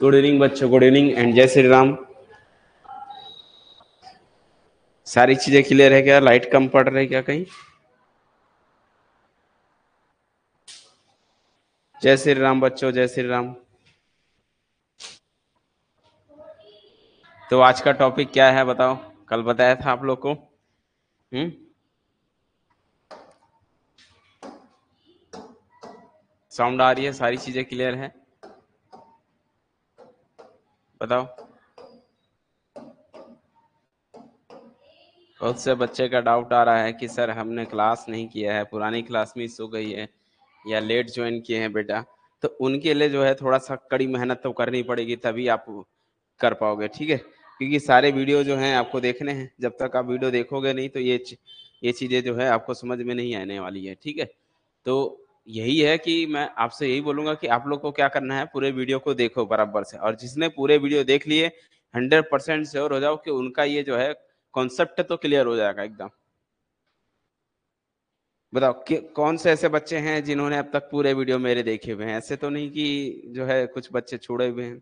Good evening बच्चों good evening and जय श्री राम सारी चीजें क्लियर है क्या लाइट कम पड़ रही है क्या कहीं जय श्री राम बच्चों जय श्री राम तो आज का टॉपिक क्या है बताओ कल बताया था आप लोग को हम्म साउंड आ रही है सारी चीजें क्लियर हैं बताओ बहुत से बच्चे का डाउट आ रहा है कि सर हमने क्लास नहीं किया है पुरानी क्लास मिस हो गई है या लेट ज्वाइन किए हैं बेटा तो उनके लिए जो है थोड़ा सा कड़ी मेहनत तो करनी पड़ेगी तभी आप कर पाओगे ठीक है क्योंकि सारे वीडियो जो हैं आपको देखने हैं जब तक आप वीडियो देखोगे नहीं तो ये ये चीज़ें जो है आपको समझ में नहीं आने वाली है ठीक है तो यही है कि मैं आपसे यही बोलूंगा कि आप लोग को क्या करना है पूरे वीडियो को देखो बराबर से और जिसने पूरे वीडियो देख लिए हंड्रेड परसेंट श्योर हो जाओ कि उनका ये जो है कॉन्सेप्ट तो क्लियर हो जाएगा एकदम बताओ कौन से ऐसे बच्चे हैं जिन्होंने अब तक पूरे वीडियो मेरे देखे हुए हैं ऐसे तो नहीं कि जो है कुछ बच्चे छोड़े हुए हैं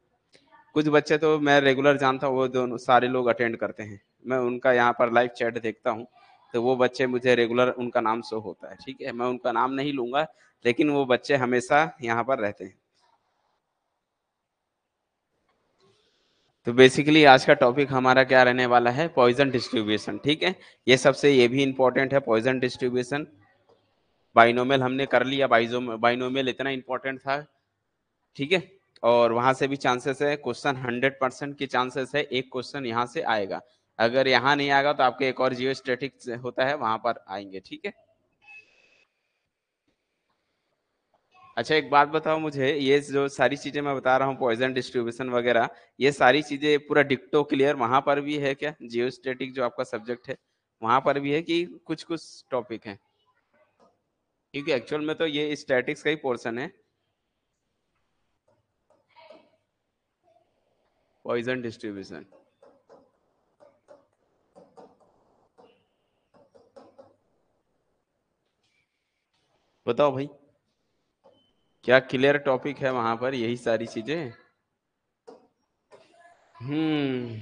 कुछ बच्चे तो मैं रेगुलर जानता हूँ वो दोनों सारे लोग अटेंड करते हैं मैं उनका यहाँ पर लाइव चैट देखता हूँ तो वो बच्चे मुझे रेगुलर उनका नाम शो होता है ठीक है मैं उनका नाम नहीं लूंगा लेकिन वो बच्चे हमेशा यहाँ पर रहते हैं तो बेसिकली आज का टॉपिक हमारा क्या रहने वाला है पॉइजन डिस्ट्रीब्यूशन ठीक है ये सबसे ये भी इंपॉर्टेंट है पॉइजन डिस्ट्रीब्यूशन बाइनोमेल हमने कर लिया बाइनोमेल इतना इंपॉर्टेंट था ठीक है और वहां से भी चांसेस है क्वेश्चन हंड्रेड परसेंट के चांसेस है एक क्वेश्चन यहाँ से आएगा अगर यहाँ नहीं आएगा तो आपके एक और जियो स्टेटिक होता है वहां पर आएंगे ठीक है अच्छा एक बात बताओ मुझे ये जो सारी चीजें मैं बता रहा हूँ पॉइजन डिस्ट्रीब्यूशन वगैरह ये सारी चीजें पूरा डिक्टो क्लियर वहां पर भी है क्या जियो स्टेटिक जो आपका सब्जेक्ट है वहां पर भी है कि कुछ कुछ टॉपिक है क्योंकि एक्चुअल में तो ये स्टेटिक्स का ही पोर्सन है पॉइजन डिस्ट्रीब्यूशन बताओ भाई क्या क्लियर टॉपिक है वहां पर यही सारी चीजें हम्म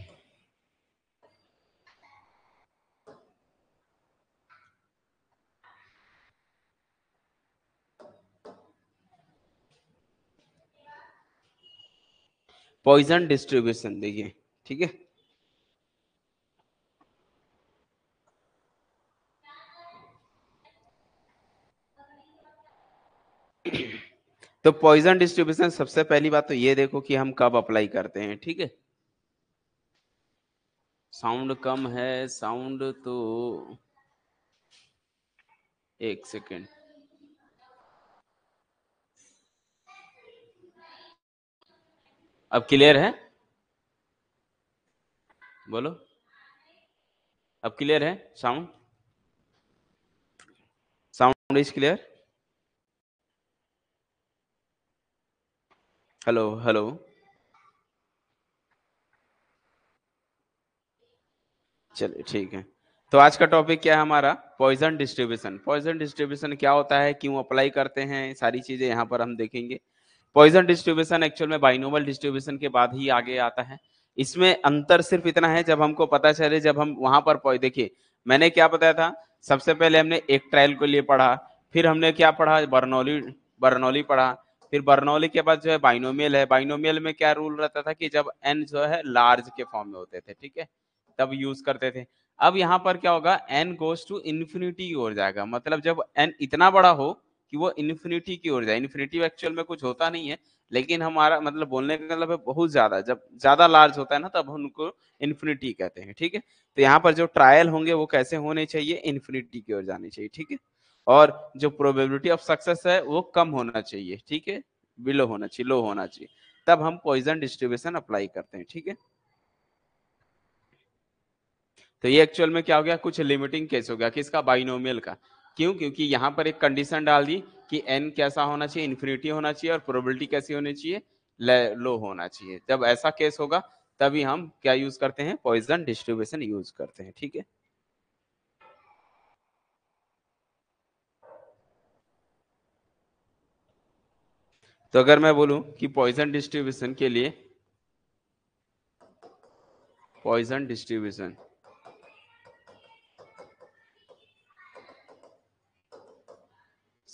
पॉइजन डिस्ट्रीब्यूशन देखिए ठीक है तो पॉइजन डिस्ट्रीब्यूशन सबसे पहली बात तो ये देखो कि हम कब अप्लाई करते हैं ठीक है साउंड कम है साउंड तो एक सेकेंड अब क्लियर है बोलो अब क्लियर है sound sound is clear hello hello चलिए ठीक है तो आज का टॉपिक क्या है हमारा पॉइजन डिस्ट्रीब्यूशन पॉइजन डिस्ट्रीब्यूशन क्या होता है क्यों अप्लाई करते हैं सारी चीजें यहाँ पर हम देखेंगे पॉइजन डिस्ट्रीब्यूशन एक्चुअल में बाइनोमल डिस्ट्रीब्यूशन के बाद ही आगे आता है इसमें अंतर सिर्फ इतना है जब हमको पता चले जब हम वहां पर देखिए मैंने क्या बताया था सबसे पहले हमने एक ट्रायल के लिए पढ़ा फिर हमने क्या पढ़ा बर्नौली बर्नौली पढ़ा फिर बर्नौली के बाद जो है बाइनोमियल है बाइनोमियल में क्या रूल रहता था कि जब एन जो है लार्ज के फॉर्म में होते थे ठीक है तब यूज करते थे अब यहाँ पर क्या होगा एन गोज टू इन्फिनिटी की ओर जाएगा मतलब जब एन इतना बड़ा हो कि वो इन्फिनिटी की ओर जाए इन्फिनिटी एक्चुअल में कुछ होता नहीं है लेकिन हमारा मतलब बोलने का मतलब है बहुत ज्यादा जब ज्यादा लार्ज होता है ना तब उनको इन्फिनिटी कहते हैं ठीक है तो यहाँ पर जो ट्रायल होंगे वो कैसे होने चाहिए इन्फिनिटी की ओर जानी चाहिए ठीक है और जो प्रोबेबिलिटी ऑफ सक्सेस है वो कम होना चाहिए ठीक है बिलो होना चाहिए लो होना चाहिए तब हम पॉइजन डिस्ट्रीब्यूशन अप्लाई करते हैं ठीक है तो ये एक्चुअल में क्या हो गया कुछ लिमिटिंग केस हो गया किसका बाइनोमियल का क्यों क्योंकि यहां पर एक कंडीशन डाल दी कि एन कैसा होना चाहिए इन्फिनिटी होना चाहिए और प्रोबेबिलिटी कैसी होनी चाहिए लो होना चाहिए जब ऐसा केस होगा तभी हम क्या यूज करते हैं पॉइजन डिस्ट्रीब्यूशन यूज करते हैं ठीक है तो अगर मैं बोलूं कि पॉइजन डिस्ट्रीब्यूशन के लिए पॉइजन डिस्ट्रीब्यूशन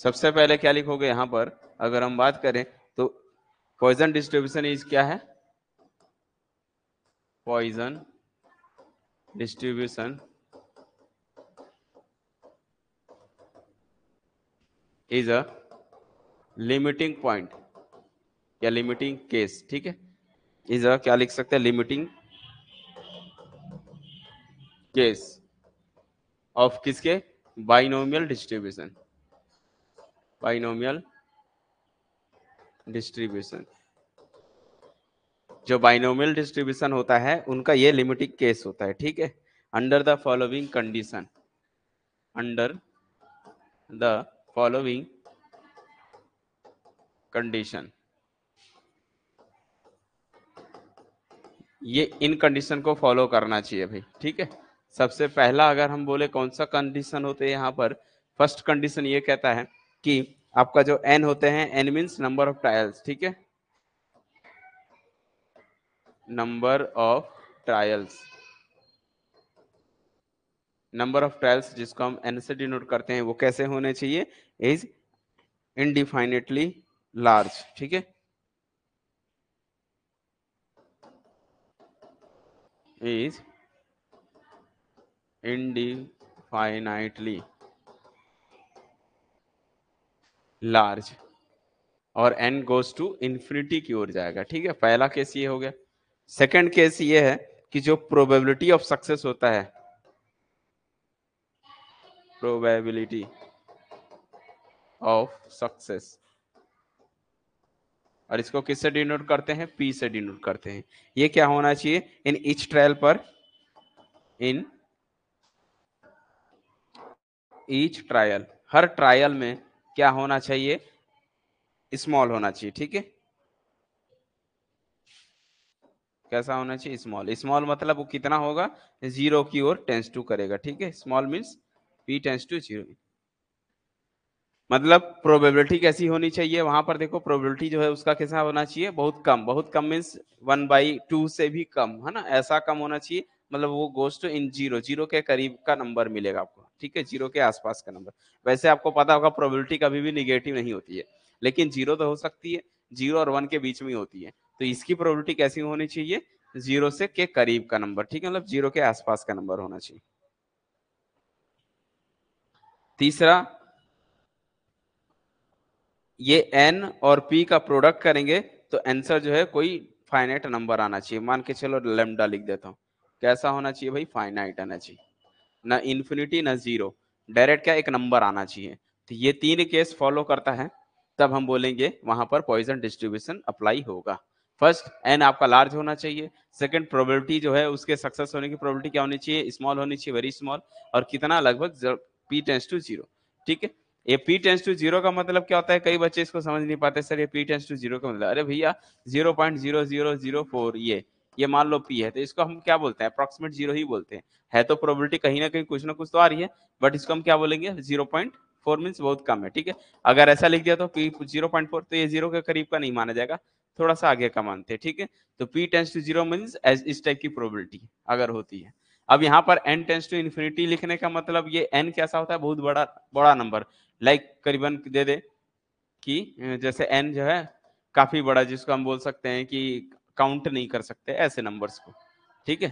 सबसे पहले क्या लिखोगे यहां पर अगर हम बात करें तो पॉइजन डिस्ट्रीब्यूशन इज क्या है Poisson distribution is a limiting point या लिमिटिंग केस ठीक है इस जगह क्या लिख सकते हैं लिमिटिंग केस ऑफ किसके बाइनोमियल डिस्ट्रीब्यूशन बाइनोमियल डिस्ट्रीब्यूशन जो बाइनोमियल डिस्ट्रीब्यूशन होता है उनका ये लिमिटिंग केस होता है ठीक है under the following condition under the following condition ये इन कंडीशन को फॉलो करना चाहिए भाई ठीक है सबसे पहला अगर हम बोले कौन सा कंडीशन होते हैं यहाँ पर फर्स्ट कंडीशन ये कहता है कि आपका जो एन होते हैं n means number of trials ठीक है number of trials number of trials जिसको हम एन से डिनोट करते हैं वो कैसे होने चाहिए इज इनडिफाइनेटली लार्ज ठीक है is indefinitely लार्ज और n गोज टू इन्फिनिटी की ओर जाएगा ठीक है पहला केस ये हो गया सेकंड केस ये है कि जो प्रोबेबिलिटी ऑफ सक्सेस होता है प्रोबेबिलिटी ऑफ सक्सेस और इसको किससे डिनोट करते हैं पी से डिनोट करते हैं ये क्या होना चाहिए इन इच ट्रायल पर इन ईच ट्रायल हर ट्रायल में क्या होना चाहिए स्मॉल होना चाहिए ठीक है कैसा होना चाहिए स्मॉल स्मॉल मतलब वो कितना होगा जीरो की ओर टेंस टू करेगा ठीक है small means p tends to zero मतलब प्रोबेबिलिटी कैसी होनी चाहिए वहां पर देखो प्रोबेबिलिटी जो है उसका कैसा होना चाहिए बहुत कम बहुत कम मीन्स वन बाई टू से भी कम है ना ऐसा कम होना चाहिए मतलब वो गोस्ट इन जीरो जीरो के करीब का नंबर मिलेगा आपको ठीक है जीरो के आसपास का नंबर वैसे आपको पता होगा प्रोबेबिलिटी कभी भी निगेटिव नहीं होती है लेकिन जीरो तो हो सकती है जीरो और वन के बीच में होती है तो इसकी प्रोबेबिलिटी कैसी होनी चाहिए जीरो से के करीब का नंबर ठीक है मतलब जीरो के आसपास का नंबर होना चाहिए तीसरा ये एन और पी का प्रोडक्ट करेंगे तो आंसर जो है कोई फाइनाइट नंबर आना चाहिए मान के चलो लेमडा लिख देता हूँ कैसा होना चाहिए भाई फाइनाइट आना चाहिए ना इन्फिनिटी ना जीरो डायरेक्ट क्या एक नंबर आना चाहिए तो ये तीन केस फॉलो करता है तब हम बोलेंगे वहां पर पॉइजन डिस्ट्रीब्यूशन अप्लाई होगा फर्स्ट एन आपका लार्ज होना चाहिए सेकंड प्रोबेबिलिटी जो है उसके सक्सेस होने की प्रोबेबिलिटी क्या होनी चाहिए स्मॉल होनी चाहिए वेरी स्मॉल और कितना लगभग पी टेंस टू जीरो ठीक है ये पी टेंस टू जीरो का मतलब क्या होता है कई बच्चे इसको समझ नहीं पाते सर ये पी टेंस टू जीरो का मतलब अरे भैया zero point zero zero zero four ये ये मान लो पी है तो इसको हम क्या बोलते हैं अप्रोक्सीमेट जीरो ही बोलते हैं है तो प्रोबेबिलिटी कहीं ना कहीं कुछ ना कुछ तो आ रही है बट इसको हम क्या बोलेंगे जीरो पॉइंट फोर मीन्स बहुत कम है ठीक है अगर ऐसा लिख दिया तो पी जीरो पॉइंट फोर तो ये जीरो के करीब का नहीं माना जाएगा थोड़ा सा आगे का मानते हैं ठीक है तो p tends to zero means इस टाइप की प्रोबेबिलिटी अगर होती है अब यहाँ पर एन टेंस टू इन्फिनिटी लिखने का मतलब ये एन कैसा होता है बहुत बड़ा बड़ा नंबर लाइक like, करीबन दे दे कि जैसे एन जो है काफी बड़ा जिसको हम बोल सकते हैं कि काउंट नहीं कर सकते ऐसे नंबर्स को ठीक है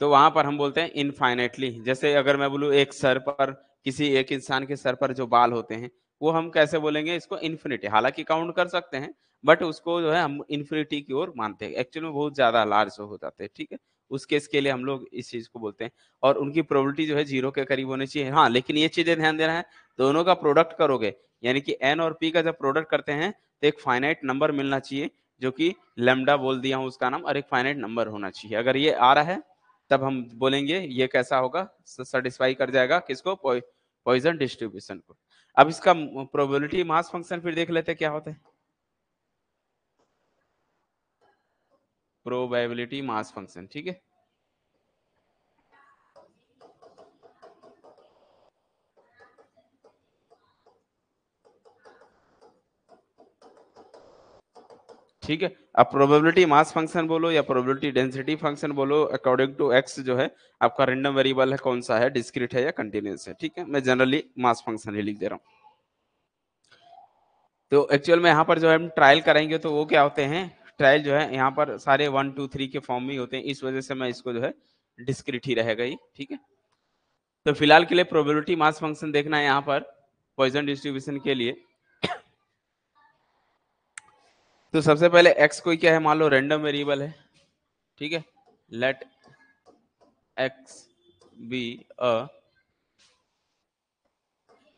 तो वहां पर हम बोलते हैं इनफाइनेटली जैसे अगर मैं बोलू एक सर पर किसी एक इंसान के सर पर जो बाल होते हैं वो हम कैसे बोलेंगे इसको इन्फिनिटी हालांकि काउंट कर सकते हैं बट उसको जो है हम इन्फिनिटी की ओर मानते हैं एक्चुअली में बहुत ज्यादा लार्ज हो जाते हैं ठीक है उस केस के लिए हम लोग इस चीज को बोलते हैं और उनकी प्रोबेबिलिटी जो है जीरो के करीब होनी चाहिए हाँ लेकिन ये चीजें ध्यान देना है दोनों का प्रोडक्ट करोगे यानी कि एन और पी का जब प्रोडक्ट करते हैं तो एक फाइनाइट नंबर मिलना चाहिए जो कि लेमडा बोल दिया हूँ उसका नाम और एक फाइनाइट नंबर होना चाहिए अगर ये आ रहा है तब हम बोलेंगे ये कैसा होगा सेटिस्फाई कर जाएगा किसको पॉइजन डिस्ट्रीब्यूशन को अब इसका प्रोबेबिलिटी मास फंक्शन फिर देख लेते क्या होता है प्रोबेबिलिटी मास फंक्शन ठीक है ठीक है अब प्रोबेबिलिटी मास फंक्शन बोलो या प्रोबेबिलिटी डेंसिटी फंक्शन बोलो अकॉर्डिंग टू एक्स जो है आपका रेंडम वेरिएबल है कौन सा है डिस्क्रीट है या कंटिन्यूस है ठीक है मैं जनरली मास फंक्शन ही लिख दे रहा हूँ तो एक्चुअल में यहाँ पर जो है हम ट्रायल करेंगे तो वो क्या होते हैं ट्रायल जो है यहाँ पर सारे वन टू थ्री के फॉर्म में होते हैं इस वजह से मैं इसको जो है डिस्क्रिट ही रहेगा ही ठीक है तो फिलहाल के लिए प्रोबेबिलिटी मास फंक्शन देखना है यहाँ पर पॉइजन डिस्ट्रीब्यूशन के लिए तो सबसे पहले एक्स कोई क्या है मान लो रेंडम वेरिएबल है ठीक है let x be a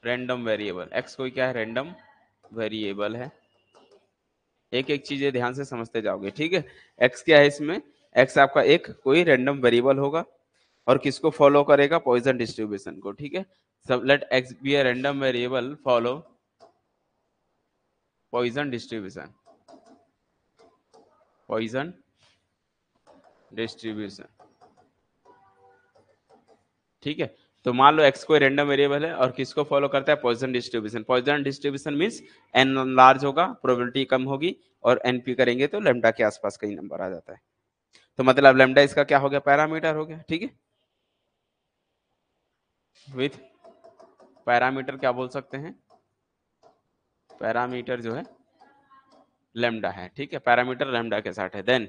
random variable x कोई क्या है रेंडम वेरिएबल है एक एक चीजें ध्यान से समझते जाओगे ठीक है एक्स क्या है इसमें एक्स आपका एक कोई रेंडम वेरिएबल होगा और किसको फॉलो करेगा पॉइजन डिस्ट्रीब्यूशन को ठीक है सब let x be a random variable follow Poisson distribution poisson distribution ठीक है तो मान लो एक्स कोई रेंडम वेरिएबल है और किसको फॉलो करता है Poisson distribution Poisson distribution means n large होगा प्रोबेबिलिटी कम होगी और एन पी करेंगे तो लेमडा के आसपास कहीं नंबर आ जाता है तो मतलब लेमडा इसका क्या हो गया पैरामीटर हो गया ठीक है विथ पैरामीटर क्या बोल सकते हैं पैरामीटर जो है लेमडा है ठीक है पैरामीटर लेमडा के साथ है then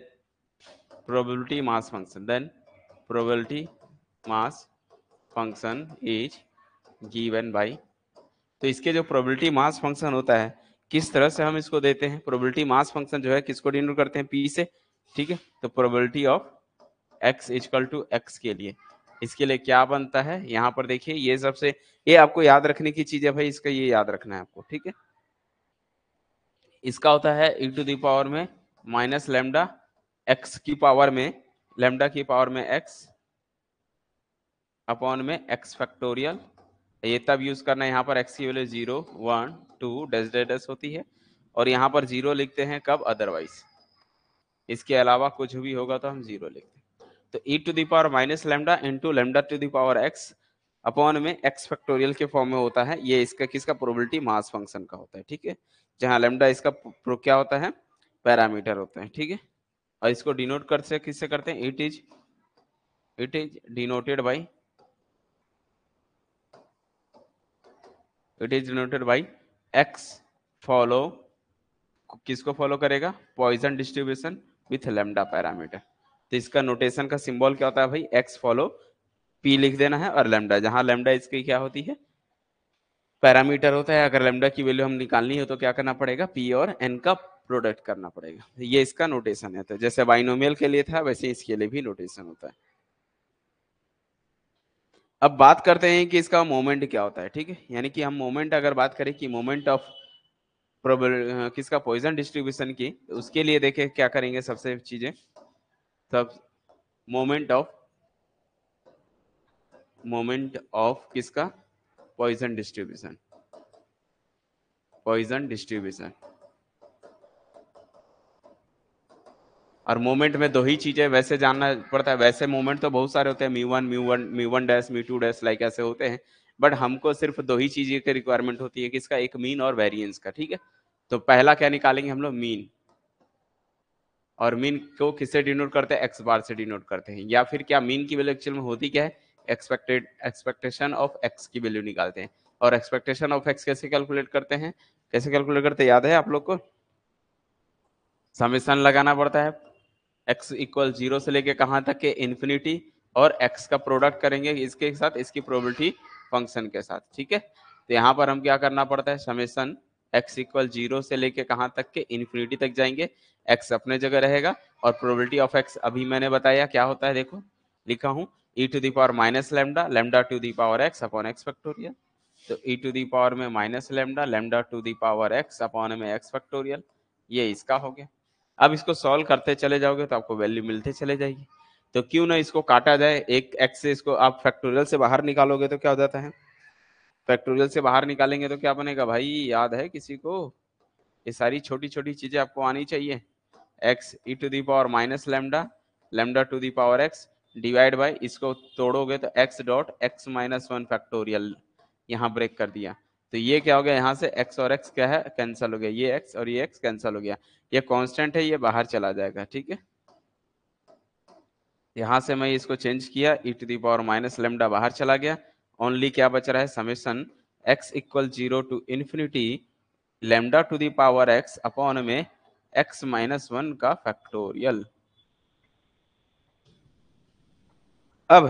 probability mass function then probability mass function is given by तो इसके जो प्रोबेबिलिटी मास फंक्शन होता है किस तरह से हम इसको देते हैं प्रोबेबिलिटी मास फंक्शन जो है किसको डिनोट करते हैं पी से ठीक है तो probability of x equal to x के लिए इसके लिए क्या बनता है यहाँ पर देखिए ये सबसे ये आपको याद रखने की चीज है भाई इसका ये याद रखना है आपको ठीक है इसका होता है ई टू दावर में माइनस लेमडा एक्स की पावर में लेमडा की पावर में एक्स अपॉन में एक्स फैक्टोरियल ये तब यूज करना है यहाँ पर एक्स की value zero one two dash dash होती है और यहाँ पर जीरो लिखते हैं कब अदरवाइज इसके अलावा कुछ भी होगा तो हम जीरो लिखते हैं तो e to the power minus lambda into lambda to the power x upon में एक्स फैक्टोरियल के फॉर्म में होता है ये इसका किसका प्रोबेबिलिटी मास फंक्शन का होता है ठीक है जहां लेमडा इसका क्या होता है पैरामीटर होता है ठीक है और इसको डिनोट कर से किससे करते हैं it is it is denoted by it is denoted by x follow किसको फॉलो करेगा Poisson distribution with lambda parameter तो इसका नोटेशन का सिंबल क्या होता है भाई एक्स फॉलो पी लिख देना है और लेमडा जहां लेमडा इसकी क्या होती है पैरामीटर होता है अगर लेमडा की वैल्यू हम निकालनी हो तो क्या करना पड़ेगा पी और एन का प्रोडक्ट करना पड़ेगा ये इसका नोटेशन है तो जैसे बाइनोमियल के लिए था वैसे इसके लिए भी नोटेशन होता है अब बात करते हैं कि इसका मोमेंट क्या होता है ठीक है यानी कि हम मोमेंट अगर बात करें कि मोमेंट ऑफ प्रोबल किसका पॉइजन डिस्ट्रीब्यूशन की तो उसके लिए देखें क्या करेंगे सबसे चीजें सब मोमेंट ऑफ मोमेंट ऑफ किसका poisson distribution poisson distribution और मोमेंट में दो ही चीजें वैसे जानना पड़ता है वैसे मोमेंट तो बहुत सारे होते हैं mu one mu one mu one dash mu two dash like ऐसे होते हैं बट हमको सिर्फ दो ही चीजें की रिक्वायरमेंट होती है कि इसका एक मीन और वेरिएंस का ठीक है तो पहला क्या निकालेंगे हम लोग मीन और मीन को किससे डिनोट करते हैं एक्स बार से डिनोट करते हैं या फिर क्या मीन की वैल्यू एक्चुअल में होती क्या है एक्सपेक्टेड एक्सपेक्टेशन ऑफ एक्स की वैल्यू निकालते हैं और एक्सपेक्टेशन ऑफ एक्स कैसे कैलकुलेट करते हैं कैसे कैलकुलेट करते हैं याद है आप लोग को समेसन लगाना पड़ता है एक्स इक्वल जीरो से लेके कहाँ तक के इन्फिनिटी और एक्स का प्रोडक्ट करेंगे इसके साथ इसकी प्रोबेबिलिटी फंक्शन के साथ ठीक है तो यहाँ पर हम क्या करना पड़ता है समेसन एक्स इक्वल जीरो से लेके कहाँ तक के इन्फिनिटी तक जाएंगे एक्स अपने जगह रहेगा और प्रोबेबिलिटी ऑफ एक्स अभी मैंने बताया क्या होता है देखो लिखा हूँ e to the power minus lambda lambda to the power x upon x factorial तो e to the power में minus lambda lambda to the power x upon में x factorial ये इसका हो गया अब इसको सॉल्व करते चले जाओगे तो आपको वैल्यू मिलते चले जाएगी तो क्यों ना इसको काटा जाए एक एक्स से इसको आप फैक्टोरियल से बाहर निकालोगे तो क्या हो जाता है फैक्टोरियल से बाहर निकालेंगे तो क्या बनेगा भाई याद है किसी को ये सारी छोटी छोटी चीजें आपको आनी चाहिए x e to the power minus lambda lambda to the power x divide by इसको तोड़ोगे तो x dot x minus one factorial यहाँ ब्रेक कर दिया तो ये क्या हो गया यहाँ से एक्स और एक्स क्या है कैंसल हो गया ये एक्स और ये एक्स कैंसल हो गया ये कांस्टेंट है ये बाहर चला जाएगा ठीक है यहाँ से मैं इसको चेंज किया e to the power minus lambda बाहर चला गया ओनली क्या बच रहा है summation x equal zero to infinity lambda to the power x upon में एक्स माइनस वन का फैक्टोरियल अब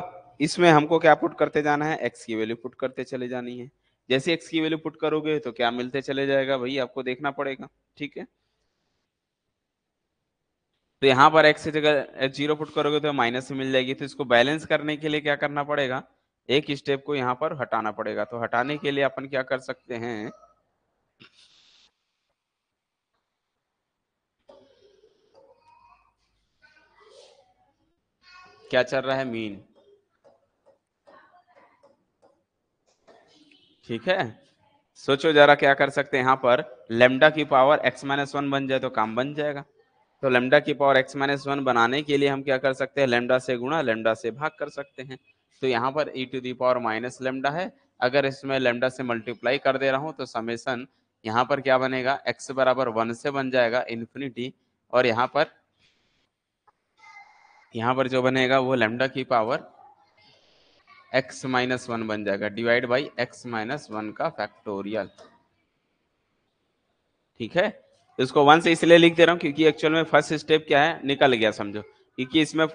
इसमें हमको क्या पुट करते जाना है एक्स की वैल्यू पुट करते चले जानी है जैसे एक्स की वैल्यू पुट करोगे तो क्या मिलते चले जाएगा भाई आपको देखना पड़ेगा ठीक है तो यहां पर एक्स जगह जीरो पुट करोगे तो माइनस से मिल जाएगी तो इसको बैलेंस करने के लिए क्या करना पड़ेगा एक स्टेप को यहां पर हटाना पड़ेगा तो हटाने के लिए अपन क्या कर सकते हैं क्या चल रहा है मीन ठीक है सोचो जरा क्या कर सकते हैं यहाँ पर लेमडा की पावर x माइनस वन बन जाए तो काम बन जाएगा तो लेमडा की पावर x माइनस वन बनाने के लिए हम क्या कर सकते हैं लेमडा से गुणा लेमडा से भाग कर सकते हैं तो यहाँ पर e to the power minus lambda है अगर इसमें लेमडा से मल्टीप्लाई कर दे रहा हूँ तो समेसन यहाँ पर क्या बनेगा x बराबर वन से बन जाएगा इन्फिनिटी और यहाँ पर यहाँ पर जो बनेगा वो लेमडा की पावर एक्स माइनस वन बन जाएगा divide by x minus one का फैक्टोरियल ठीक है इसको वन से इसलिए लिख दे रहा हूं क्योंकि एक्चुअल में फर्स्ट स्टेप क्या है निकल गया समझो क्योंकि इसमें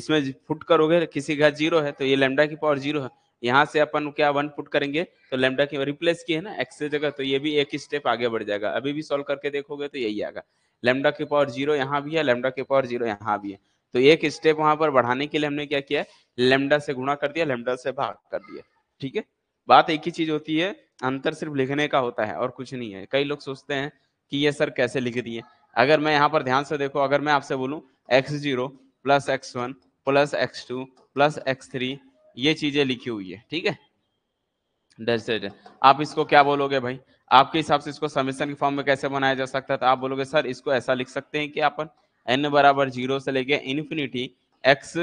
इसमें फुट करोगे किसी का जीरो है तो ये लेमडा की पावर जीरो है यहां से अपन क्या वन फुट करेंगे तो लेमडा की रिप्लेस की है ना एक्स जगह तो ये भी एक स्टेप आगे बढ़ जाएगा अभी भी सोल्व करके देखोगे तो यही आएगा लेमडा की पावर जीरो यहाँ भी है लेमडा की पावर जीरो यहाँ भी है तो एक स्टेप वहां पर बढ़ाने के लिए हमने क्या किया लेमडा से गुणा कर दिया लेमडा से भाग कर दिया ठीक है बात एक ही चीज होती है अंतर सिर्फ लिखने का होता है और कुछ नहीं है कई लोग सोचते हैं कि ये सर कैसे लिख दिए अगर मैं यहाँ पर ध्यान से देखो अगर मैं आपसे बोलू x zero plus x one plus x two plus x three ये चीजें लिखी हुई है ठीक है डेट आप इसको क्या बोलोगे भाई आपके हिसाब से इसको समेशन के फॉर्म में कैसे बनाया जा सकता था आप बोलोगे सर इसको ऐसा लिख सकते हैं कि अपन एन बराबर जीरो से लेके इन्फिनिटी एक्स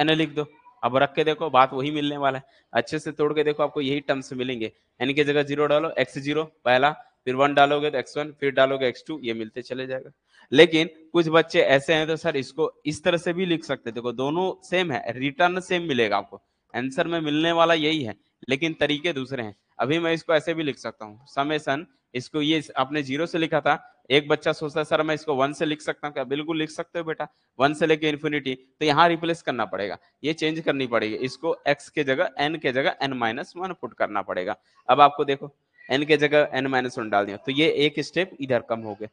एन लिख दो अब रख के देखो बात वही मिलने वाला है अच्छे से तोड़ के देखो आपको यही टर्म्स मिलेंगे एन की जगह जीरो डालो एक्स जीरो पहला फिर वन डालोगे तो एक्स वन फिर डालोगे एक्स टू ये मिलते चले जाएगा लेकिन कुछ बच्चे ऐसे हैं तो सर इसको इस तरह से भी लिख सकते देखो दोनों सेम है रिटर्न सेम मिलेगा आपको आंसर में मिलने वाला यही है लेकिन तरीके दूसरे हैं अभी मैं इसको ऐसे भी लिख सकता हूँ समेसन इसको ये आपने जीरो से लिखा था एक बच्चा सोचता है सर मैं इसको वन से लिख सकता हूँ क्या बिल्कुल लिख सकते हो बेटा वन से लेके इन्फिनिटी तो यहाँ रिप्लेस करना पड़ेगा ये चेंज करनी पड़ेगी इसको एक्स के जगह एन के जगह एन माइनस वन पुट करना पड़ेगा अब आपको देखो एन के जगह एन माइनस वन डाल दिया तो ये एक स्टेप इधर कम हो गया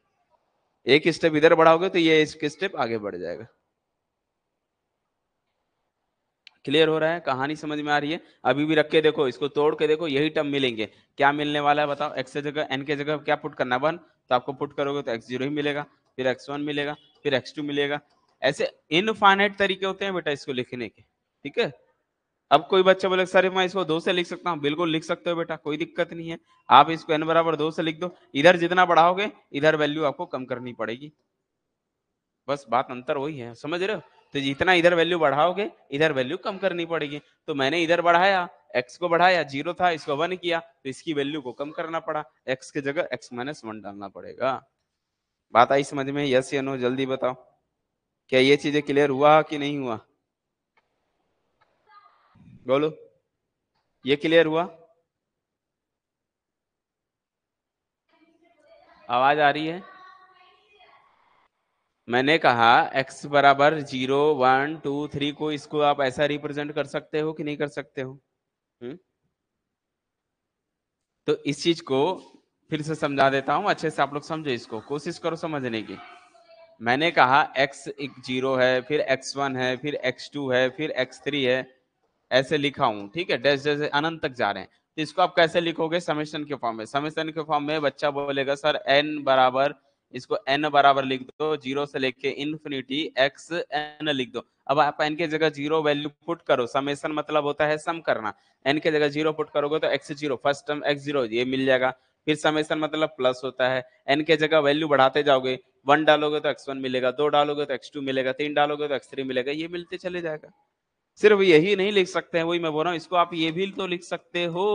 एक स्टेप इधर बढ़ाओगे तो ये एक स्टेप आगे बढ़ जाएगा क्लियर हो रहा है कहानी समझ में आ रही है अभी भी रख के देखो इसको तोड़ के देखो यही टर्म मिलेंगे क्या मिलने वाला है बताओ एक्स के जगह एन के जगह क्या पुट करना वन तो आपको पुट करोगे तो एक्स जीरो ही मिलेगा फिर एक्स वन मिलेगा फिर एक्स टू मिलेगा ऐसे इनफाइनाइट तरीके होते हैं बेटा इसको लिखने के ठीक है अब कोई बच्चा बोले सर मैं इसको दो से लिख सकता हूँ बिल्कुल लिख सकते हो बेटा कोई दिक्कत नहीं है आप इसको एन बराबर दो से लिख दो इधर जितना बढ़ाओगे इधर वैल्यू आपको कम करनी पड़ेगी बस बात अंतर वही है समझ रहे हो तो जितना इधर वैल्यू बढ़ाओगे इधर वैल्यू कम करनी पड़ेगी तो मैंने इधर बढ़ाया एक्स को बढ़ाया जीरो था इसको वन किया तो इसकी वैल्यू को कम करना पड़ा एक्स के जगह एक्स माइनस वन डालना पड़ेगा बात आई समझ में यस या नो जल्दी बताओ क्या ये चीजें क्लियर हुआ कि नहीं हुआ बोलो ये क्लियर हुआ आवाज आ रही है मैंने कहा x बराबर जीरो वन टू थ्री को इसको आप ऐसा रिप्रेजेंट कर सकते हो कि नहीं कर सकते हो हुँ? हम्म? तो इस चीज को फिर से समझा देता हूं अच्छे से आप लोग समझो इसको कोशिश करो समझने की मैंने कहा x एक जीरो है फिर वन है फिर टू है फिर थ्री है ऐसे लिखा हूं ठीक है डैश जैसे अनंत तक जा रहे हैं तो इसको आप कैसे लिखोगे समेशन के फॉर्म में समेशन के फॉर्म में बच्चा बोलेगा सर एन बराबर इसको एन बराबर लिख दो जीरो से लेके इन्फिनिटी एक्स एन लिख दो अब आप एन के जगह जीरो वैल्यू पुट करो समेसन मतलब होता है सम करना एन के जगह जीरो पुट करोगे तो x zero first term x zero ये मिल जाएगा फिर समेसन मतलब प्लस होता है एन के जगह वैल्यू बढ़ाते जाओगे वन डालोगे तो एक्स वन मिलेगा दो डालोगे तो एक्स टू मिलेगा तीन डालोगे तो एक्स थ्री मिलेगा ये मिलते चले जाएगा सिर्फ यही नहीं लिख सकते हैं वही मैं बोल रहा हूँ इसको आप ये भी तो लिख सकते हो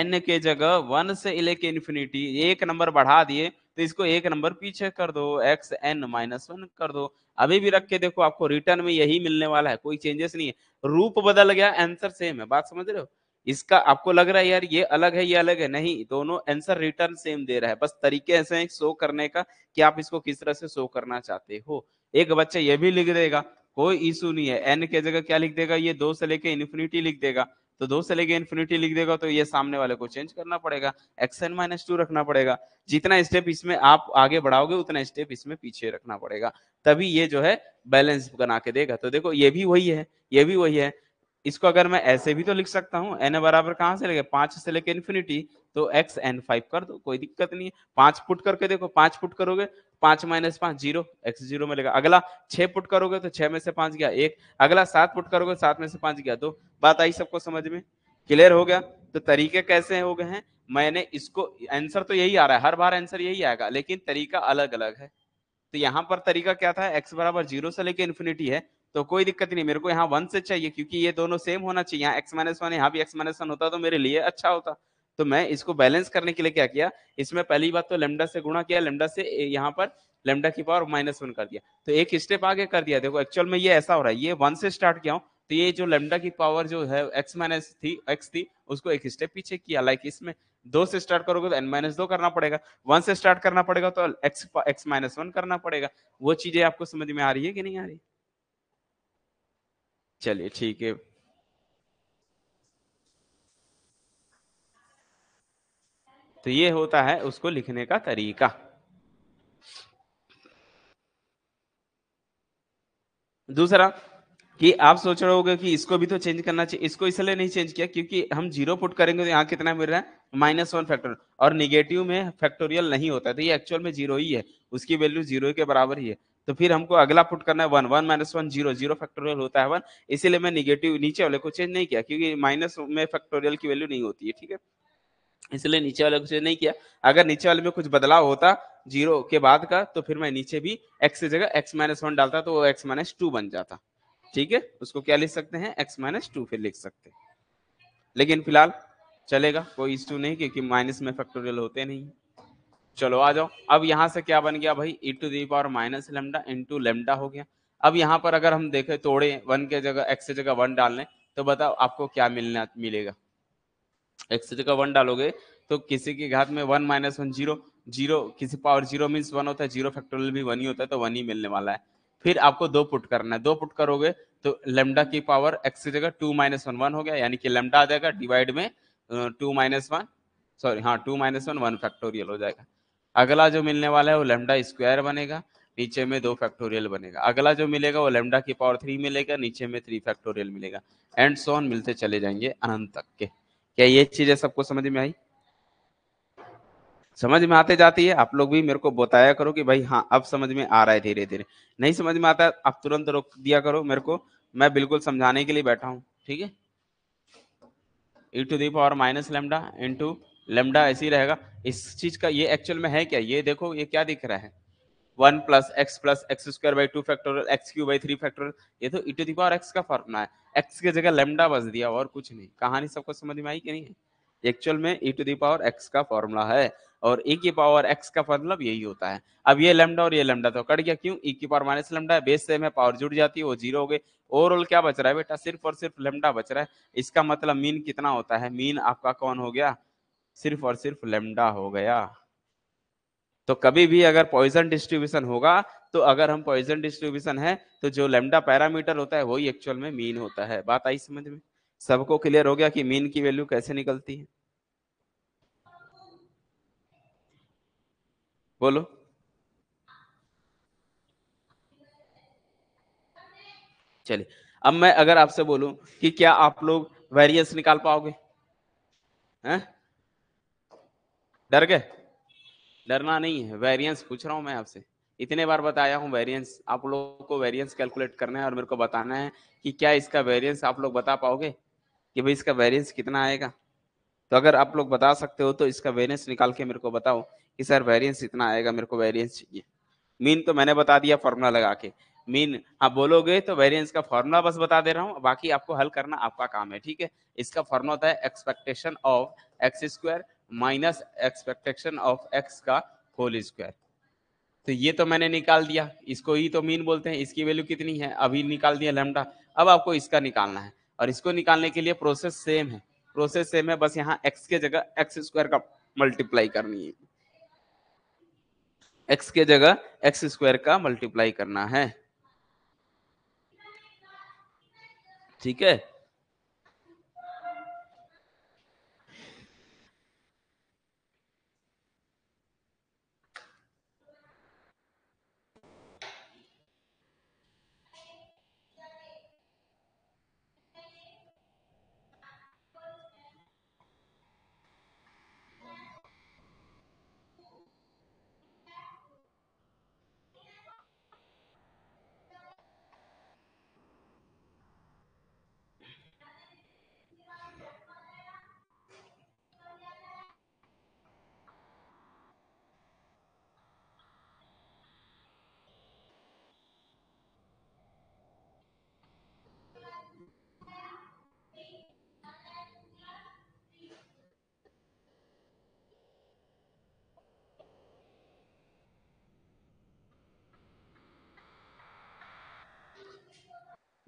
एन के जगह वन से लेके इन्फिनिटी एक नंबर बढ़ा दिए तो इसको एक नंबर पीछे कर दो एक्स एन माइनस वन कर दो अभी भी रख के देखो आपको रिटर्न में यही मिलने वाला है कोई चेंजेस नहीं है रूप बदल गया आंसर सेम है बात समझ रहे हो इसका आपको लग रहा है यार ये अलग है ये अलग है नहीं दोनों आंसर रिटर्न सेम दे रहा है बस तरीके ऐसे हैं शो करने का कि आप इसको किस तरह से शो करना चाहते हो एक बच्चा ये भी लिख देगा कोई इशू नहीं है एन के जगह क्या लिख देगा ये दो से लेके इन्फिनिटी लिख देगा तो दो से लेके इन्फिनिटी लिख देगा तो ये सामने वाले को चेंज करना पड़ेगा एक्स एन माइनस टू रखना पड़ेगा जितना स्टेप इसमें आप आगे बढ़ाओगे उतना स्टेप इसमें पीछे रखना पड़ेगा तभी ये जो है बैलेंस बना के देगा तो देखो ये भी वही है ये भी वही है इसको अगर मैं ऐसे भी तो लिख सकता हूँ एन बराबर कहाँ से लेके पांच से लेके इन्फिनिटी तो एक्स एन फाइव कर दो कोई दिक्कत नहीं है पांच पुट करके देखो पांच पुट करोगे पांच माइनस पांच जीरो एक्स जीरो मिलेगा अगला छह पुट करोगे तो छह में से पांच गया एक अगला सात पुट करोगे सात में से पांच गया दो बात आई सबको समझ में क्लियर हो गया तो तरीके कैसे हो गए हैं मैंने इसको आंसर तो यही आ रहा है हर बार आंसर यही आएगा लेकिन तरीका अलग अलग है तो यहाँ पर तरीका क्या था एक्स बराबर जीरो से लेके इन्फिनिटी है तो कोई दिक्कत नहीं मेरे को यहाँ वन से चाहिए क्योंकि ये दोनों सेम होना चाहिए यहाँ एक्स माइनस वन यहाँ भी एक्स माइनस वन होता तो मेरे लिए अच्छा होता तो मैं इसको बैलेंस करने के लिए क्या किया इसमें पहली बात तो लेमडा से गुणा किया लेमडा से यहाँ पर लेमडा की पावर माइनस वन कर दिया तो एक स्टेप आगे कर दिया देखो एक्चुअल में ये ऐसा हो रहा है ये वन से स्टार्ट किया हूँ तो ये जो लेमडा की पावर जो है एक्स माइनस थी एक्स थी उसको एक स्टेप पीछे किया लाइक इसमें दो से स्टार्ट करोगे तो एन माइनस दो करना पड़ेगा वन से स्टार्ट करना पड़ेगा तो एक्स एक्स माइनस वन करना पड़ेगा वो चीजें आपको समझ में आ रही है कि नहीं आ रही चलिए ठीक है तो ये होता है उसको लिखने का तरीका दूसरा कि आप सोच रहे होगे कि इसको भी तो चेंज करना चाहिए इसको इसलिए नहीं चेंज किया क्योंकि हम जीरो पुट करेंगे तो यहाँ कितना मिल रहा है माइनस वन फैक्टोरियल और निगेटिव में फैक्टोरियल नहीं होता है तो ये एक्चुअल में जीरो ही है उसकी वैल्यू जीरो के बराबर ही है तो फिर हमको अगला पुट करना है one one minus one zero zero factorial होता है वन इसीलिए मैं निगेटिव नीचे वाले को चेंज नहीं किया क्योंकि माइनस में फैक्टोरियल की वैल्यू नहीं होती है ठीक है इसलिए नीचे वाले कुछ नहीं किया अगर नीचे वाले में कुछ बदलाव होता जीरो के बाद का तो फिर मैं नीचे भी एक्स की जगह एक्स माइनस वन डालता तो वो एक्स माइनस टू बन जाता ठीक है उसको क्या लिख सकते हैं एक्स माइनस टू फिर लिख सकते लेकिन फिलहाल चलेगा कोई इशू नहीं क्योंकि माइनस में फैक्टोरियल होते नहीं चलो आ जाओ अब यहाँ से क्या बन गया भाई e to the power minus lambda into lambda हो गया अब यहाँ पर अगर हम देखें तोड़े वन के जगह एक्स की जगह वन डाल लें तो बताओ आपको क्या मिलना मिलेगा एक्स जगह वन डालोगे तो किसी की घात में one minus one zero zero किसी पावर जीरो मीन्स वन होता है जीरो फैक्टोरियल भी वन ही होता है तो वन ही मिलने वाला है फिर आपको दो पुट करना है दो पुट करोगे तो लेमडा की पावर एक्स की जगह टू माइनस वन वन हो गया यानी कि लेमडा आ जाएगा डिवाइड में टू माइनस वन सॉरी हाँ two minus one one factorial हो जाएगा अगला जो मिलने वाला है वो लेमडा स्क्वायर बनेगा नीचे में दो फैक्टोरियल बनेगा अगला जो मिलेगा वो लेमडा की पावर थ्री मिलेगा नीचे में थ्री फैक्टोरियल मिलेगा एंड सोन मिलते चले जाएंगे अनंत तक के क्या ये चीजें सबको समझ में आई समझ में आते जाती है आप लोग भी मेरे को बताया करो कि भाई हाँ अब समझ में आ रहा है धीरे धीरे नहीं समझ में आता आप तुरंत रोक दिया करो मेरे को मैं बिल्कुल समझाने के लिए बैठा हूँ ठीक है e to the power minus lambda into lambda ऐसे ही रहेगा इस चीज का ये एक्चुअल में है क्या ये देखो ये क्या दिख रहा है one plus x plus x square by two factor x cube by three factor ये तो e to the power x का फॉर्मूला है एक्स की जगह लेमडा बस दिया और कुछ नहीं कहानी सबको समझ में आई कि नहीं है एक्चुअल में e to the power x का फॉर्मूला है और ई e की पावर एक्स का मतलब यही होता है अब ये लेमडा और ये लेमडा तो कट गया क्यों ई e की पावर माइनस लेमडा है बेस से में पावर जुड़ जाती है वो जीरो हो गई ओवरऑल क्या बच रहा है बेटा सिर्फ और सिर्फ लेमडा बच रहा है इसका मतलब मीन कितना होता है मीन आपका कौन हो गया सिर्फ और सिर्फ लेमडा हो गया तो कभी भी अगर पॉइजन डिस्ट्रीब्यूशन होगा तो अगर हम पॉइजन डिस्ट्रीब्यूशन है तो जो लेमडा पैरामीटर होता है वही एक्चुअल में मीन होता है बात आई समझ में सबको क्लियर हो गया कि मीन की वैल्यू कैसे निकलती है बोलो चलिए अब मैं अगर आपसे बोलूं कि क्या आप लोग वेरिएंस निकाल पाओगे हैं डर गए डरना नहीं है वेरियंस पूछ रहा हूँ मैं आपसे इतने बार बताया हूँ वेरियंस आप लोगों को वेरियंस कैलकुलेट करना है और मेरे को बताना है कि क्या इसका वेरियंस आप लोग बता पाओगे कि भाई इसका वेरियंस कितना आएगा तो अगर आप लोग बता सकते हो तो इसका वेरियंस निकाल के मेरे को बताओ कि सर वेरियंस इतना आएगा मेरे को वेरियंस चाहिए मीन तो मैंने बता दिया फॉर्मूला लगा के मीन आप बोलोगे तो वेरियंस का फॉर्मूला बस बता दे रहा हूँ बाकी आपको हल करना आपका काम है ठीक है इसका फॉर्मूला होता है expectation of x square minus expectation of x का होल स्क्वायर तो ये तो मैंने निकाल दिया इसको ही तो मीन बोलते हैं इसकी वैल्यू कितनी है अभी निकाल दिया लेमडा अब आपको इसका निकालना है और इसको निकालने के लिए प्रोसेस सेम है प्रोसेस सेम है बस यहाँ एक्स के जगह एक्स स्क्वायर का मल्टीप्लाई करनी है एक्स के जगह एक्स स्क्वायर का मल्टीप्लाई करना है ठीक है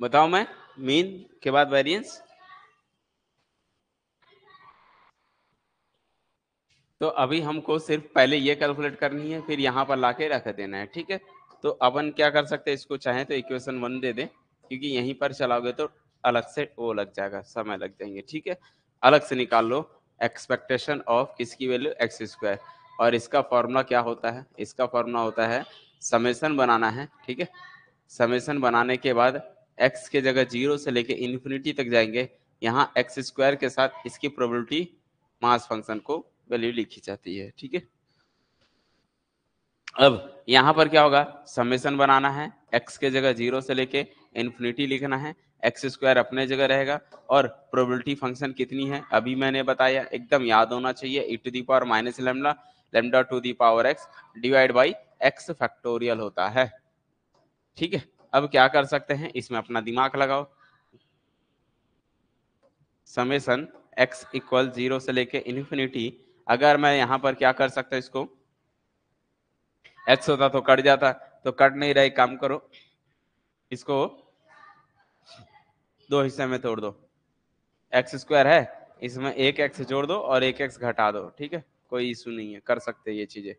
बताओ मैं मीन के बाद वेरिएंस तो अभी हमको सिर्फ पहले ये कैलकुलेट करनी है फिर यहाँ पर लाके रख देना है ठीक है तो अपन क्या कर सकते हैं इसको चाहे तो इक्वेशन वन दे दें क्योंकि यहीं पर चलाओगे तो अलग से वो लग जाएगा समय लग जाएंगे ठीक है अलग से निकाल लो एक्सपेक्टेशन ऑफ किसकी वैल्यू एक्स स्क्वायर और इसका फॉर्मूला क्या होता है इसका फॉर्मूला होता है समेसन बनाना है ठीक है समेसन बनाने के बाद एक्स के जगह जीरो से लेके इन्फिनिटी तक जाएंगे यहाँ एक्स स्क्वायर के साथ इसकी प्रोबेबिलिटी मास फंक्शन को वैल्यू लिखी जाती है ठीक है अब यहाँ पर क्या होगा समेशन बनाना है एक्स के जगह जीरो से लेके इन्फिनिटी लिखना है एक्स स्क्वायर अपने जगह रहेगा और प्रोबेबिलिटी फंक्शन कितनी है अभी मैंने बताया एकदम याद होना चाहिए e to the power minus lambda lambda to the power x divide by x factorial होता है ठीक है अब क्या कर सकते हैं इसमें अपना दिमाग लगाओ समेसन x इक्वल जीरो से लेके इन्फिनिटी अगर मैं यहां पर क्या कर सकता इसको x होता तो कट जाता तो कट नहीं रहा काम करो इसको दो हिस्से में तोड़ दो एक्स स्क्वायर है इसमें एक एक्स जोड़ दो और एक एक्स घटा दो ठीक है कोई इशू नहीं है कर सकते ये चीजें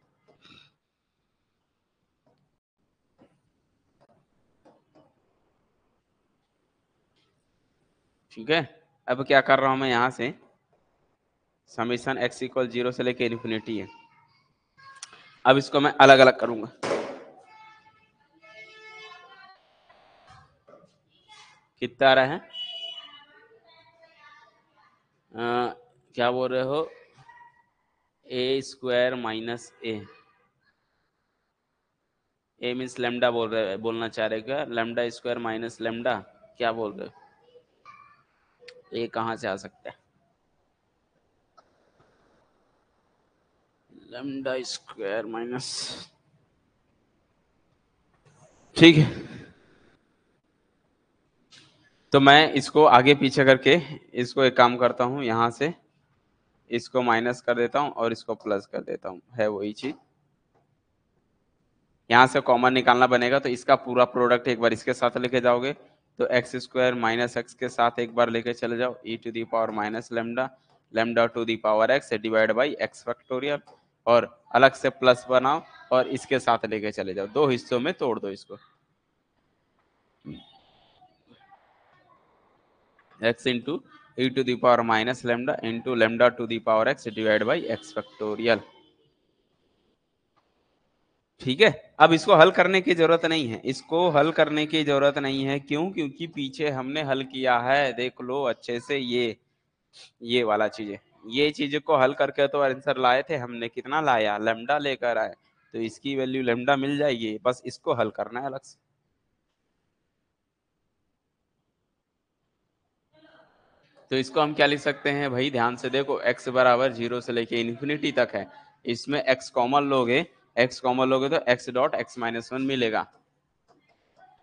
ठीक है अब क्या कर रहा हूँ मैं यहाँ से समीशन एक्स इक्वल जीरो से लेके इन्फिनिटी है अब इसको मैं अलग अलग करूंगा कितना आ रहा है आ, क्या बोल रहे हो a square minus a a means lambda बोल रहे बोलना चाह रहे क्या लेमडा स्क्वायर माइनस लेमडा क्या बोल रहे हो ये कहाँ से आ सकता है लेमडा स्क्वायर माइनस ठीक है तो मैं इसको आगे पीछे करके इसको एक काम करता हूँ यहां से इसको माइनस कर देता हूँ और इसको प्लस कर देता हूँ है वही चीज़ यहां से कॉमन निकालना बनेगा तो इसका पूरा प्रोडक्ट एक बार इसके साथ लेके जाओगे तो एक्स स्क्वायर माइनस एक्स के साथ एक बार लेके चले जाओ e to the power minus lambda lambda to the power x divide by x factorial और अलग से प्लस बनाओ और इसके साथ लेके चले जाओ दो हिस्सों में तोड़ दो इसको x into e to the power minus lambda into lambda to the power x divide by x factorial ठीक है अब इसको हल करने की जरूरत नहीं है इसको हल करने की जरूरत नहीं है क्यों क्योंकि पीछे हमने हल किया है देख लो अच्छे से ये ये वाला चीजें ये चीज को हल करके तो आंसर लाए थे हमने कितना लाया लेमडा लेकर आए तो इसकी वैल्यू लेमडा मिल जाएगी बस इसको हल करना है अलग से तो इसको हम क्या लिख सकते हैं भाई ध्यान से देखो x बराबर जीरो से लेके इन्फिनिटी तक है इसमें x कॉमन लोगे एक्स कॉमन लोगे तो x dot x minus one मिलेगा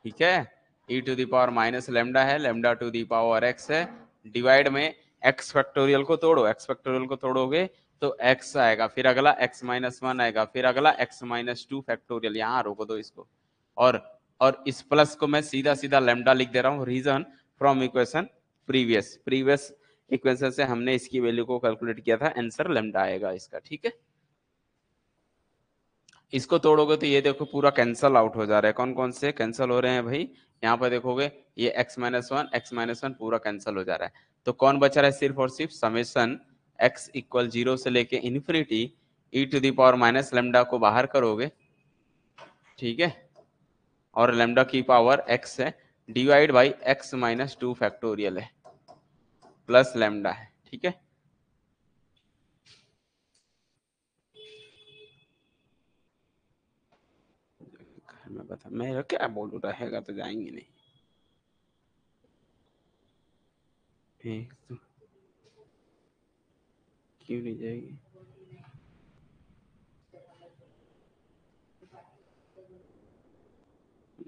ठीक है e to power minus lambda है लेमडा टू पावर x है डिवाइड में x फैक्टोरियल को तोड़ो x फैक्टोरियल को तोड़ोगे तो एक्स आएगा फिर अगला एक्स माइनस वन आएगा फिर अगला एक्स माइनस टू फैक्टोरियल यहाँ रोको दो इसको और और इस प्लस को मैं सीधा सीधा लेमडा लिख दे रहा हूँ reason from equation previous previous equation से हमने इसकी वैल्यू को कैलकुलेट किया था आंसर लेमडा आएगा इसका ठीक है इसको तोड़ोगे तो ये देखो पूरा कैंसल आउट हो जा रहा है कौन कौन से कैंसल हो रहे हैं भाई यहाँ पर देखोगे ये x minus one x minus one पूरा कैंसिल हो जा रहा है तो कौन बचा रहा है सिर्फ और सिर्फ समेसन x इक्वल जीरो से लेके infinity e to the power minus lambda को बाहर करोगे ठीक है और लेमडा की पावर x है divide by x minus two factorial है प्लस लेमडा है ठीक है था मैं क्या बोलू रहेगा तो जाएंगे नहीं एक तो क्यों नहीं जाएगी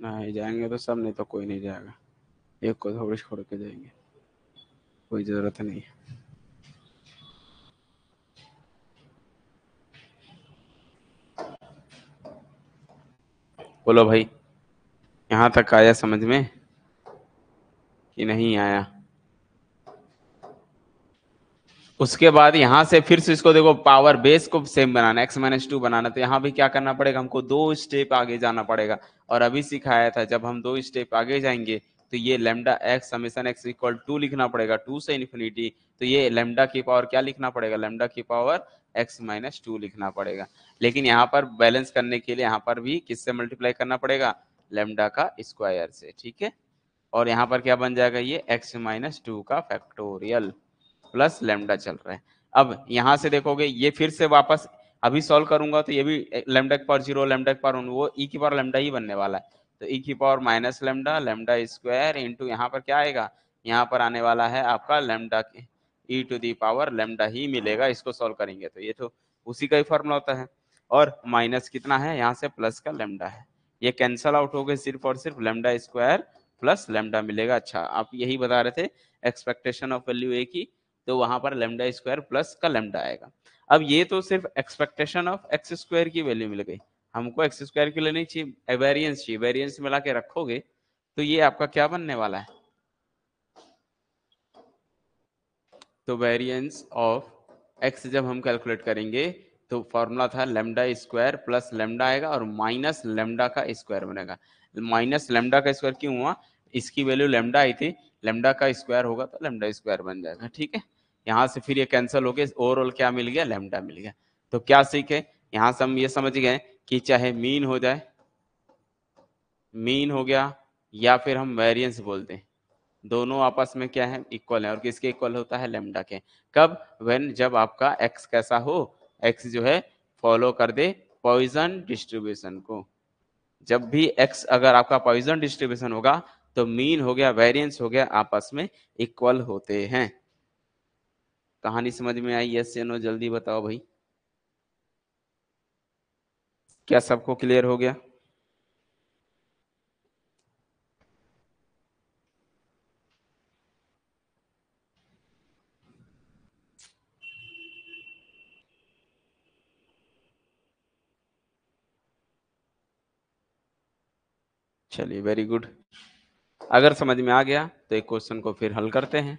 नहीं जाएंगे तो सब नहीं तो कोई नहीं जाएगा एक को थोड़ी तो छोड़ के जाएंगे कोई जरूरत नहीं है बोलो भाई यहाँ तक आया समझ में कि नहीं आया उसके बाद यहां से फिर से इसको देखो पावर बेस को सेम बनाना एक्स माइनस टू बनाना तो यहाँ भी क्या करना पड़ेगा हमको दो स्टेप आगे जाना पड़ेगा और अभी सिखाया था जब हम दो स्टेप आगे जाएंगे तो ये lambda x summation x equal to लिखना पड़ेगा टू से इन्फिनिटी तो ये लेमडा की पावर क्या लिखना पड़ेगा लेमडा की पावर एक्स माइनस टू लिखना पड़ेगा लेकिन यहाँ पर बैलेंस करने के लिए यहाँ पर भी किससे मल्टीप्लाई करना पड़ेगा लेमडा का स्क्वायर से ठीक है और यहाँ पर क्या बन जाएगा ये एक्स माइनस टू का फैक्टोरियल प्लस लेमडा चल रहा है अब यहाँ से देखोगे ये फिर से वापस अभी सॉल्व करूंगा तो ये भी लेमडा e की पावर जीरो लेमडा की पावर वो ई की पावर लेमडा ही बनने वाला है तो e की power minus lambda lambda square into यहाँ पर क्या आएगा यहाँ पर आने वाला है आपका lambda e to the power lambda ही मिलेगा इसको सॉल्व करेंगे तो ये तो उसी का ही फॉर्मूला होता है और माइनस कितना है यहाँ से प्लस का लेमडा है ये कैंसल आउट हो गए सिर्फ और सिर्फ लेमडा स्क्वायर प्लस लेमडा मिलेगा अच्छा आप यही बता रहे थे एक्सपेक्टेशन ऑफ वैल्यू ए की तो वहां पर लेमडा स्क्वायर प्लस का लेमडा आएगा अब ये तो सिर्फ एक्सपेक्टेशन ऑफ एक्स स्क्वायर की वैल्यू मिल गई हमको एक्स स्क्वायर के लिए नहीं चाहिए एवेरियंस चाहिए वेरियंस मिला के रखोगे तो ये आपका क्या बनने वाला है तो वेरियंस ऑफ एक्स जब हम कैलकुलेट करेंगे तो फॉर्मूला था लेमडा स्क्वायर प्लस लेमडा आएगा और माइनस लेमडा का स्क्वायर बनेगा माइनस लेमडा का स्क्वायर क्यों हुआ इसकी वैल्यू लेमडा आई थी लेमडा का स्क्वायर होगा तो लेमडा स्क्वायर बन जाएगा ठीक है यहाँ से फिर ये कैंसिल हो गया ओवरऑल क्या मिल गया लेमडा मिल गया तो क्या सीखे यहाँ से हम ये समझ गए कि चाहे मीन हो जाए मीन हो गया या फिर हम वेरियंस बोलते हैं दोनों आपस में क्या है इक्वल है और किसके इक्वल होता है लेमडा के कब वेन जब आपका एक्स कैसा हो एक्स जो है फॉलो कर दे पॉइजन डिस्ट्रीब्यूशन को जब भी एक्स अगर आपका पॉइजन डिस्ट्रीब्यूशन होगा तो मीन हो गया वेरियंस हो गया आपस में इक्वल होते हैं कहानी समझ में आई यस या नो जल्दी बताओ भाई क्या सबको क्लियर हो गया चलिए वेरी गुड अगर समझ में आ गया तो एक क्वेश्चन को फिर हल करते हैं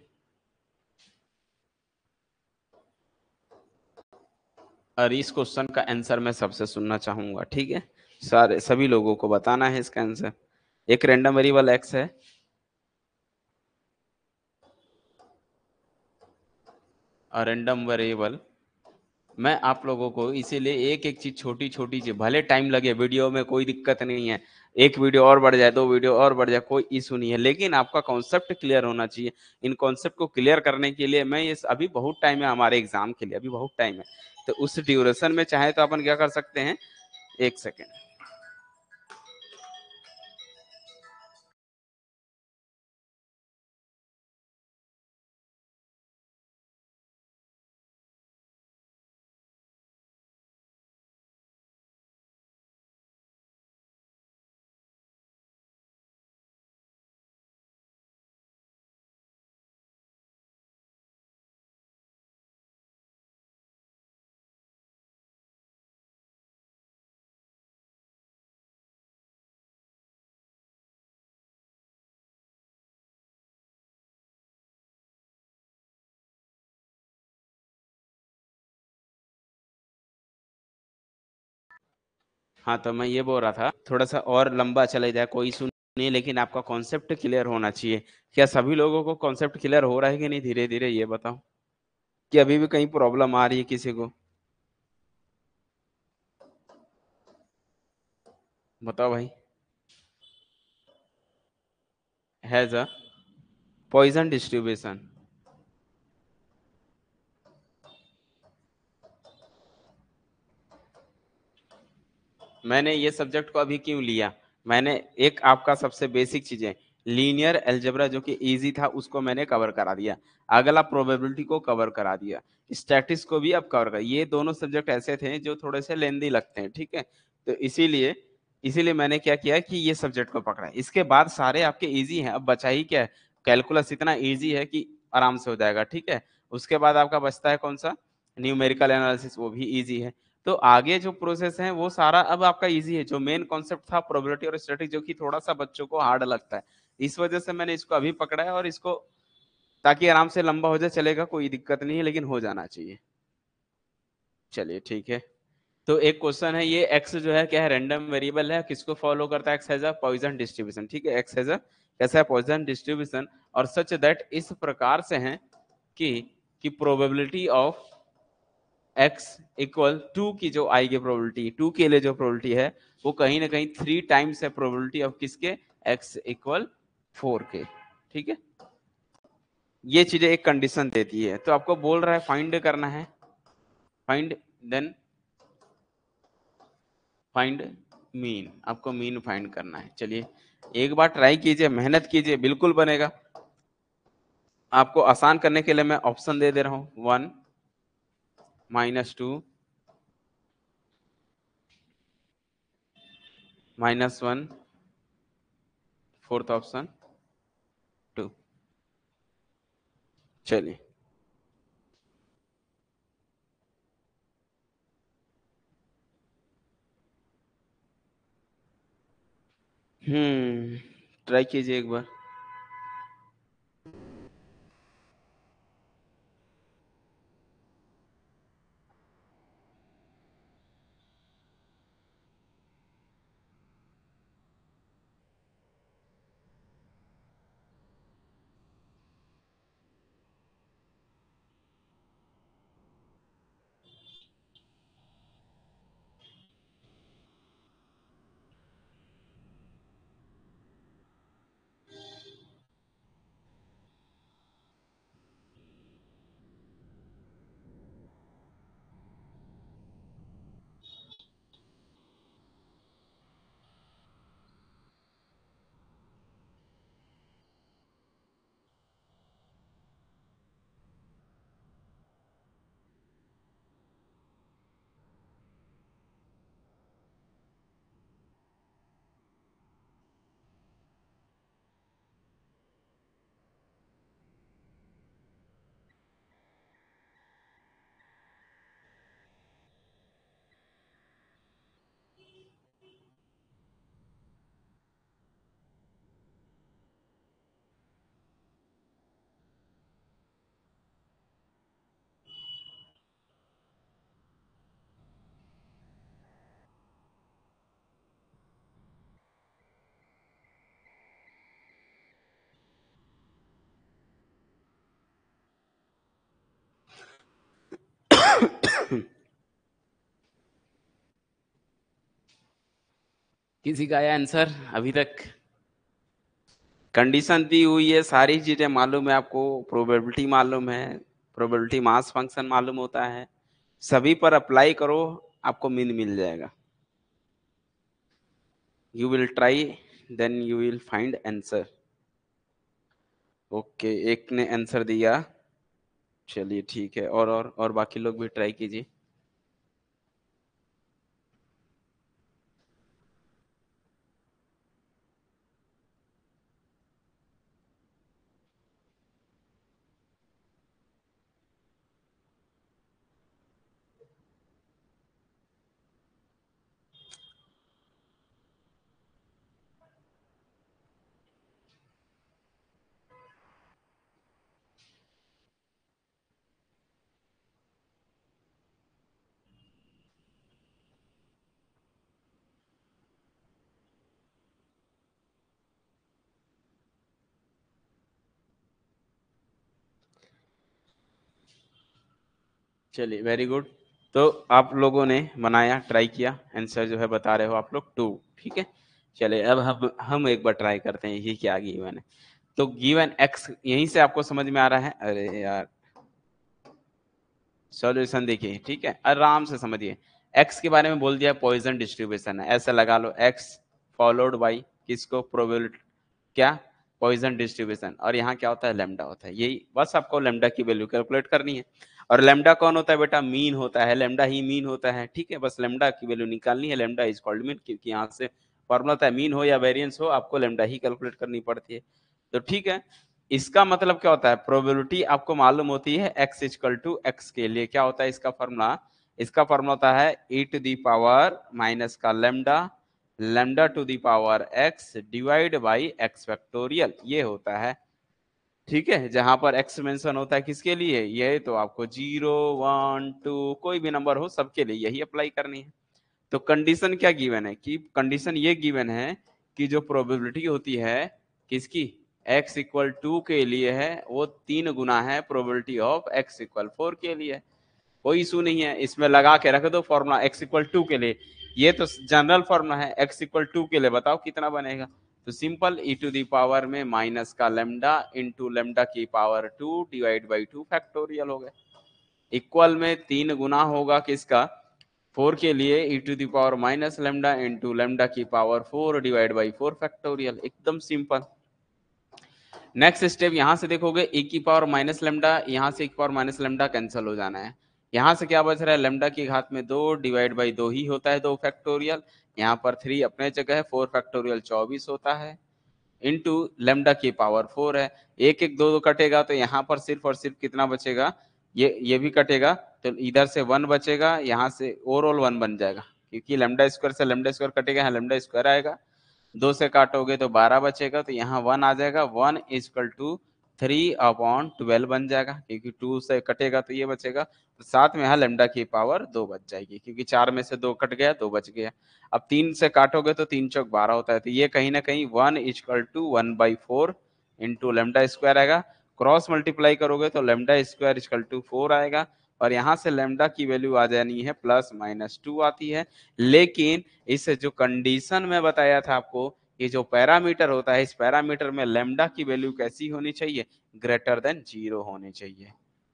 और इस क्वेश्चन का आंसर मैं सबसे सुनना चाहूंगा ठीक है सारे सभी लोगों को बताना है इसका आंसर एक रेंडम वेरिएबल एक्स है रेंडम वेरिएबल मैं आप लोगों को इसीलिए एक एक चीज छोटी छोटी चीज भले टाइम लगे वीडियो में कोई दिक्कत नहीं है एक वीडियो और बढ़ जाए दो वीडियो और बढ़ जाए कोई इशू नहीं है लेकिन आपका कॉन्सेप्ट क्लियर होना चाहिए इन कॉन्सेप्ट को क्लियर करने के लिए मैं ये अभी बहुत टाइम है हमारे एग्जाम के लिए अभी बहुत टाइम है तो उस ड्यूरेशन में चाहे तो अपन क्या कर सकते हैं एक सेकेंड हाँ तो मैं ये बोल रहा था थोड़ा सा और लंबा चले जाए कोई सुने लेकिन आपका कॉन्सेप्ट क्लियर होना चाहिए क्या सभी लोगों को कॉन्सेप्ट क्लियर हो रहा है कि नहीं धीरे धीरे ये बताओ कि अभी भी कहीं प्रॉब्लम आ रही है किसी को बताओ भाई हैज अ पॉइजन डिस्ट्रीब्यूशन मैंने ये सब्जेक्ट को अभी क्यों लिया मैंने एक आपका सबसे बेसिक चीजें लीनियर एल्जेब्रा जो कि इजी था उसको मैंने कवर करा दिया अगला प्रोबेबिलिटी को कवर करा दिया स्टैटिस को भी अब कवर कर ये दोनों सब्जेक्ट ऐसे थे जो थोड़े से लेंदी लगते हैं ठीक है तो इसीलिए इसीलिए मैंने क्या किया कि ये सब्जेक्ट को पकड़ा इसके बाद सारे आपके इजी हैं अब बचा ही क्या है कैलकुलस इतना ईजी है कि आराम से हो जाएगा ठीक है उसके बाद आपका बचता है कौन सा न्यूमेरिकल एनालिसिस वो भी ईजी है तो आगे जो प्रोसेस है वो सारा अब आपका इजी है जो मेन कॉन्सेप्ट था प्रोबेबिलिटी और स्टैटिक जो कि थोड़ा सा बच्चों को हार्ड लगता है इस वजह से मैंने इसको अभी पकड़ा है और इसको ताकि आराम से लंबा हो जाए चलेगा कोई दिक्कत नहीं है लेकिन हो जाना चाहिए चलिए ठीक है तो एक क्वेश्चन है ये एक्स जो है क्या है रेंडम वेरिएबल है किसको फॉलो करता है x as a Poisson distribution ठीक है एक्स एज अ कैसा है पॉइजन डिस्ट्रीब्यूशन और सच दैट इस प्रकार से है कि कि probability of x equal to की जो आएगी प्रोबेबिलिटी टू के लिए जो प्रोबेबिलिटी है वो कहीं ना कहीं थ्री टाइम्स है प्रोबेबिलिटी ऑफ किसके x इक्वल फोर के ठीक है ये चीजें एक कंडीशन देती है तो आपको बोल रहा है फाइंड करना है फाइंड देन फाइंड मीन आपको मीन फाइंड करना है चलिए एक बार ट्राई कीजिए मेहनत कीजिए बिल्कुल बनेगा आपको आसान करने के लिए मैं ऑप्शन दे दे रहा हूं one minus two minus one fourth option two चलिए हम्म ट्राई कीजिए एक बार किसी का आया आंसर अभी तक कंडीशन दी हुई है सारी चीजें मालूम है आपको प्रोबेबिलिटी मालूम है प्रोबेबिलिटी मास फंक्शन मालूम होता है सभी पर अप्लाई करो आपको मीन मिल जाएगा you will try then you will find answer okay एक ने आंसर दिया चलिए ठीक है और और और बाकी लोग भी ट्राई कीजिए चलिए वेरी गुड तो आप लोगों ने बनाया ट्राई किया आंसर जो है बता रहे हो आप लोग टू ठीक है चलिए अब हम हम एक बार ट्राई करते हैं ये क्या गिवन है तो गिवन एक्स यहीं से आपको समझ में आ रहा है अरे यार सॉल्यूशन देखिए ठीक है आराम से समझिए एक्स के बारे में बोल दिया पॉइजन डिस्ट्रीब्यूशन है ऐसा लगा लो एक्स फॉलोड बाई किसको प्रोबेबिलिटी क्या पॉइजन डिस्ट्रीब्यूशन और यहाँ क्या होता है लेमडा होता है यही बस आपको लेमडा की वैल्यू कैलकुलेट करनी है और लेमडा कौन होता है बेटा मीन होता है लेमडा ही मीन होता है ठीक है बस लेमडा की वैल्यू निकालनी है लेमडा इज कॉल्ड मीन क्योंकि यहाँ से फॉर्मूला था मीन हो या वेरियंस हो आपको लेमडा ही कैलकुलेट करनी पड़ती है तो ठीक है इसका मतलब क्या होता है प्रोबेबिलिटी आपको मालूम होती है एक्स इजकल टू एक्स के लिए क्या होता है इसका फॉर्मूला इसका फॉर्मूला होता है e to the power minus का lambda lambda to the power x divide by x factorial ये होता है ठीक है जहां पर एक्स मेंशन होता है किसके लिए ये तो आपको जीरो वन टू कोई भी नंबर हो सबके लिए यही अप्लाई करनी है तो कंडीशन क्या गिवन है कि कंडीशन ये गिवन है कि जो प्रोबेबिलिटी होती है किसकी एक्स इक्वल टू के लिए है वो तीन गुना है probability of x equal four के लिए कोई इशू नहीं है इसमें लगा के रख दो फॉर्मूला एक्स इक्वल टू के लिए ये तो जनरल फॉर्मूला है एक्स इक्वल टू के लिए बताओ कितना बनेगा तो simple e to the power में माइनस का लेमडा इन टू लेमडा की power two divide by two factorial हो गए इक्वल में तीन गुना होगा किसका फोर के लिए e to the power minus lambda into lambda की power four divide by four factorial एकदम सिंपल नेक्स्ट स्टेप यहां से देखोगे ए e की पावर माइनस लेमडा यहाँ से एक पावर माइनस लेमडा कैंसिल हो जाना है यहाँ से क्या बच रहा है लेमडा की घात में दो डिवाइड बाई दो ही होता है दो फैक्टोरियल यहाँ पर थ्री अपने जगह है फोर फैक्टोरियल चौबीस होता है इंटू लेमडा की पावर फोर है एक एक दो दो कटेगा तो यहाँ पर सिर्फ और सिर्फ कितना बचेगा ये ये भी कटेगा तो इधर से वन बचेगा यहाँ से ओवरऑल वन बन जाएगा क्योंकि लेमडा स्क्वायर से लेमडा स्क्वायर कटेगा यहाँ लेमडा स्क्वायर आएगा दो से काटोगे तो बारह बचेगा तो यहाँ वन आ जाएगा one equal to three upon twelve बन जाएगा क्योंकि टू से कटेगा तो ये बचेगा तो साथ में यहाँ लेमडा की पावर दो बच जाएगी क्योंकि चार में से दो कट गया दो बच गया अब तीन से काटोगे तो तीन चौक बारह होता है तो ये कहीं ना कहीं one equal to one by four into lambda square आएगा क्रॉस मल्टीप्लाई करोगे तो lambda square equal to four आएगा और यहाँ से लेमडा की वैल्यू आ जानी है प्लस माइनस टू आती है लेकिन इस जो कंडीशन में बताया था आपको ये जो पैरामीटर होता है इस पैरामीटर में लेमडा की वैल्यू कैसी होनी चाहिए ग्रेटर देन जीरो होनी चाहिए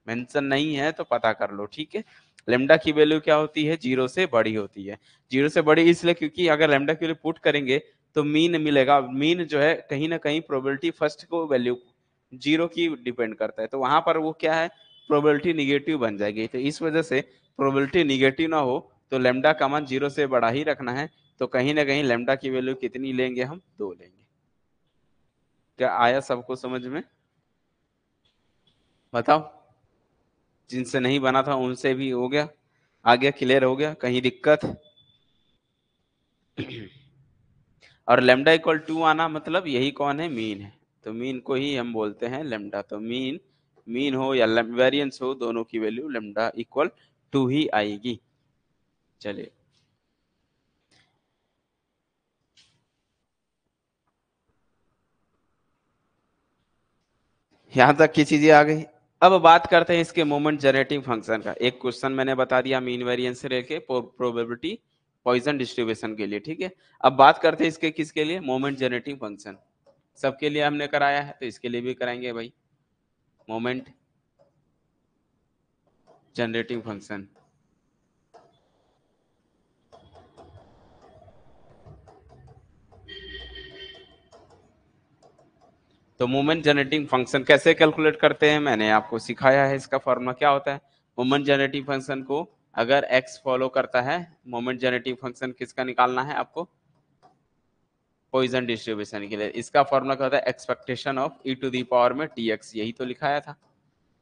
मेंशन नहीं है तो पता कर लो ठीक है लेमडा की वैल्यू क्या होती है जीरो से बड़ी होती है जीरो से बड़ी इसलिए क्योंकि अगर लेमडा की वैल्यू पुट करेंगे तो मीन मिलेगा मीन जो है कहीं ना कहीं प्रोबेबिलिटी फर्स्ट को वैल्यू जीरो की डिपेंड करता है तो वहां पर वो क्या है प्रोबेबिलिटी निगेटिव बन जाएगी तो इस वजह से प्रोबेबिलिटी निगेटिव ना हो तो लेमडा का मान जीरो से बड़ा ही रखना है तो कहीं ना कहीं लेमडा की वैल्यू कितनी लेंगे हम दो लेंगे क्या आया सबको समझ में बताओ जिनसे नहीं बना था उनसे भी हो गया आ गया क्लियर हो गया कहीं दिक्कत और लेमडा इक्वल टू आना मतलब यही कौन है मीन है तो मीन को ही हम बोलते हैं लेमडा तो मीन मीन हो या वेरियंस हो दोनों की वैल्यू लेमडा इक्वल टू ही आएगी चलिए यहां तक की चीजें आ गई अब बात करते हैं इसके मोमेंट जनरेटिंग फंक्शन का एक क्वेश्चन मैंने बता दिया मीन वेरियंस से लेके प्रोबेबिलिटी पॉइजन डिस्ट्रीब्यूशन के लिए ठीक है अब बात करते हैं इसके किसके लिए मोमेंट जनरेटिंग फंक्शन सबके लिए हमने कराया है तो इसके लिए भी कराएंगे भाई मोमेंट जनरेटिंग फंक्शन तो मोमेंट जनरेटिंग फंक्शन कैसे कैलकुलेट करते हैं मैंने आपको सिखाया है इसका फॉर्मूला क्या होता है मोमेंट जनरेटिंग फंक्शन को अगर एक्स फॉलो करता है मोमेंट जनरेटिंग फंक्शन किसका निकालना है आपको पॉइजन डिस्ट्रीब्यूशन के लिए इसका फॉर्मूला क्या होता है expectation of e to the power में टी एक्स यही तो लिखाया था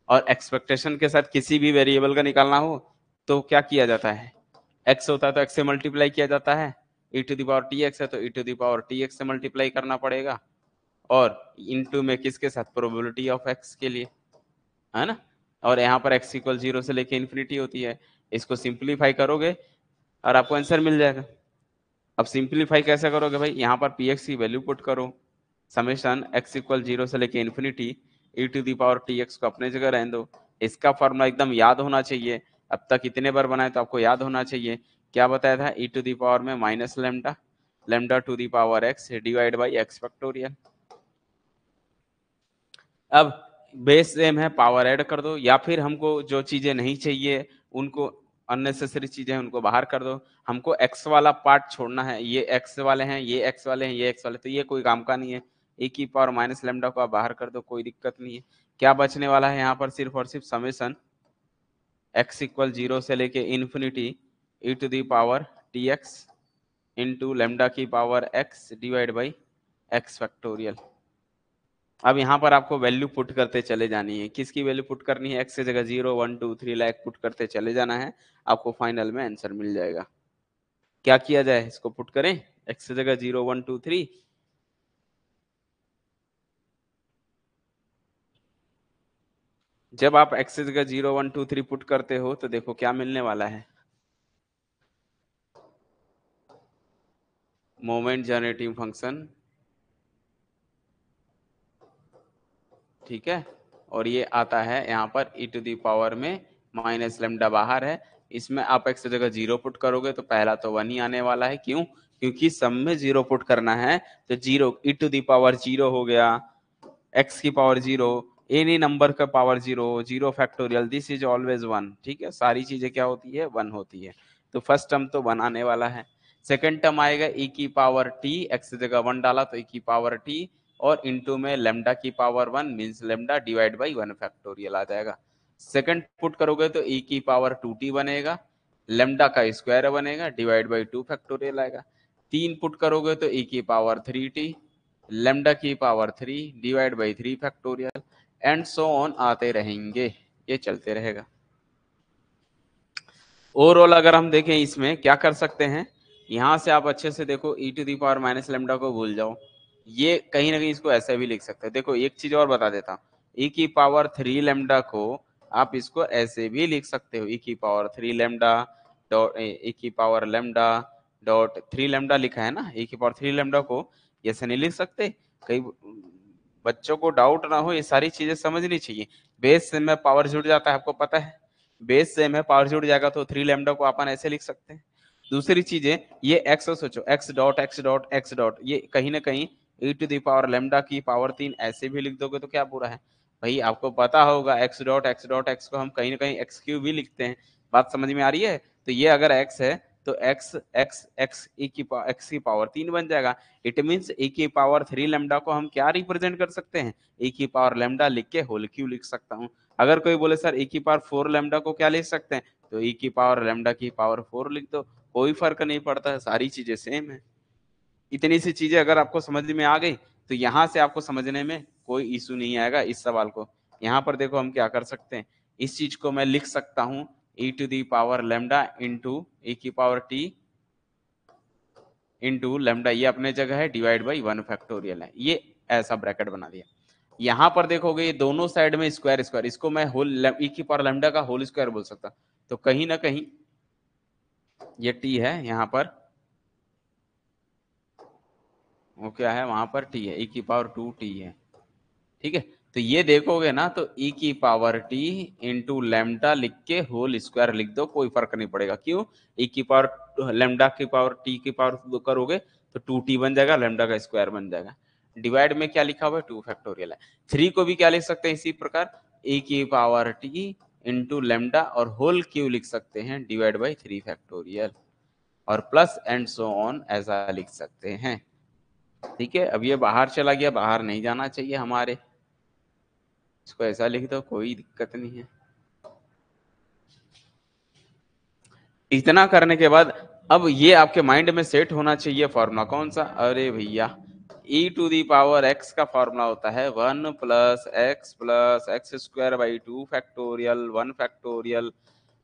और एक्सपेक्टेशन के साथ किसी भी वेरिएबल का निकालना हो तो क्या किया जाता है एक्स होता है तो एक्स से मल्टीप्लाई किया जाता है e to the power t x है तो e to the power t x से मल्टीप्लाई करना पड़ेगा और इन टू में किसके साथ प्रोबेबिलिटी ऑफ एक्स के लिए है ना और यहाँ पर एक्स इक्वल जीरो से लेके इन्फिनिटी होती है इसको सिंप्लीफाई करोगे और आपको आंसर मिल जाएगा अब सिंप्लीफाई कैसे करोगे भाई यहाँ पर पी एक्स की वैल्यू पुट करो समेशन एक्स इक्वल जीरो से लेके infinity e to the power t x को अपने जगह रहने दो इसका फॉर्मूला एकदम याद होना चाहिए अब तक इतने बार बनाए तो आपको याद होना चाहिए क्या बताया था ई टू दी पावर में minus lambda lambda to the power x divide by x factorial अब बेस सेम है पावर ऐड कर दो या फिर हमको जो चीजें नहीं चाहिए उनको अननेसेसरी चीजें उनको बाहर कर दो हमको एक्स वाला पार्ट छोड़ना है ये एक्स वाले हैं ये एक्स वाले हैं ये एक्स वाले तो ये कोई काम का नहीं है ए की पावर माइनस लेमडा को आप बाहर कर दो कोई दिक्कत नहीं है क्या बचने वाला है यहाँ पर सिर्फ और सिर्फ समेसन एक्स इक्वल जीरो से लेके infinity e to the power t x into lambda की power x divide by x factorial अब यहाँ पर आपको वैल्यू पुट करते चले जानी है किसकी वैल्यू पुट करनी है एक्स की जगह zero one two three like put करते चले जाना है आपको फाइनल में आंसर मिल जाएगा क्या किया जाए इसको पुट करें एक्स की जगह जीरो वन टू थ्री जब आप एक्स की जगह zero one two three put करते हो तो देखो क्या मिलने वाला है मोमेंट जनरेटिंग फंक्शन ठीक है और ये आता है यहाँ पर ई टू दी पावर में माइनस लेमडा बाहर है इसमें आप एक्स जगह जीरो पुट करोगे तो पहला तो वन ही आने वाला है क्यों क्योंकि सम में जीरो पुट करना है तो zero e to the power zero हो गया एक्स की पावर जीरो एनी नंबर का power zero zero factorial this is always one ठीक है सारी चीजें क्या होती है वन होती है तो फर्स्ट टर्म तो वन आने वाला है सेकेंड टर्म आएगा ई e की पावर टी एक्स जगह वन डाला तो ई e की पावर टी और इनटू में लेमडा की power one means lambda divide by one factorial आ जाएगा सेकंड पुट करोगे तो ई e की पावर टू टी बनेगा लेमडा का स्क्वायर बनेगा डिवाइड बाई टू फैक्टोरियल आएगा तीन पुट करोगे तो ई e की पावर थ्री टी लेमडा की power three divide by three factorial and so on आते रहेंगे ये चलते रहेगा ओवरऑल अगर हम देखें इसमें क्या कर सकते हैं यहां से आप अच्छे से देखो e to the power minus lambda को भूल जाओ ये कहीं ना कहीं इसको ऐसे भी लिख सकते हैं देखो एक चीज और बता देता हूँ ई e की पावर थ्री लेमडा को आप इसको ऐसे भी लिख सकते हो ई e की power three lambda dot e की power lambda dot three lambda लिखा है ना ई e की पावर थ्री लेमडा को ऐसे नहीं लिख सकते कई बच्चों को डाउट ना हो ये सारी चीजें समझनी चाहिए बेस से में पावर जुड़ जाता है आपको पता है बेस से में पावर जुड़ जाएगा तो थ्री लेमडा को अपन ऐसे लिख सकते हैं दूसरी चीजें ये एक्स सोचो x dot x dot x dot ये कहीं ना कहीं e to the power lambda की पावर तीन ऐसे भी लिख दोगे तो क्या बुरा है भाई आपको पता होगा x dot x dot x को हम कहीं ना कहीं एक्स क्यू भी लिखते हैं बात समझ में आ रही है तो ये अगर एक्स है तो एक्स एक्स एक्स ए की एक्स की पावर तीन बन जाएगा इट मीन्स ए की पावर थ्री लेमडा को हम क्या रिप्रेजेंट कर सकते हैं ए e की पावर लेमडा लिख के होल क्यू लिख सकता हूँ अगर कोई बोले सर ए e की पावर फोर लेमडा को क्या लिख सकते हैं तो ए e की पावर लेमडा की पावर फोर लिख दो कोई फर्क नहीं पड़ता है सारी चीजें सेम है इतनी सी चीजें अगर आपको समझ में आ गई तो यहाँ से आपको समझने में कोई इशू नहीं आएगा इस सवाल को यहाँ पर देखो हम क्या कर सकते हैं इस चीज को मैं लिख सकता हूँ e to the power lambda into e की पावर t इंटू लेमडा ये अपने जगह है डिवाइड बाई वन फैक्टोरियल है ये ऐसा ब्रैकेट बना दिया यहाँ पर देखोगे ये दोनों साइड में स्क्वायर स्क्वायर इसको मैं होल e की पावर लेमडा का होल स्क्वायर बोल सकता तो कहीं ना कहीं ये टी है यहाँ पर वो क्या है वहां पर टी है ई e की पावर टू टी है ठीक है तो ये देखोगे ना तो ई e की पावर टी इंटू लेमडा लिख के होल स्क्वायर लिख दो कोई फर्क नहीं पड़ेगा क्यों ई e की पावर लेमडा की पावर टी की पावर करोगे तो टू टी बन जाएगा लेमडा का स्क्वायर बन जाएगा डिवाइड में क्या लिखा हुआ है टू फैक्टोरियल है थ्री को भी क्या लिख सकते हैं इसी प्रकार ए की पावर टी इंटू लेमडा और होल क्यू लिख सकते हैं डिवाइड बाई थ्री फैक्टोरियल और प्लस एंड सो ऑन ऐसा लिख सकते हैं ठीक है अब ये बाहर चला गया बाहर नहीं जाना चाहिए हमारे इसको ऐसा लिख दो कोई दिक्कत नहीं है इतना करने के बाद अब ये आपके माइंड में सेट होना चाहिए फॉर्मूला कौन सा अरे भैया e to the power x का फॉर्मूला होता है one plus x plus x square by two factorial one factorial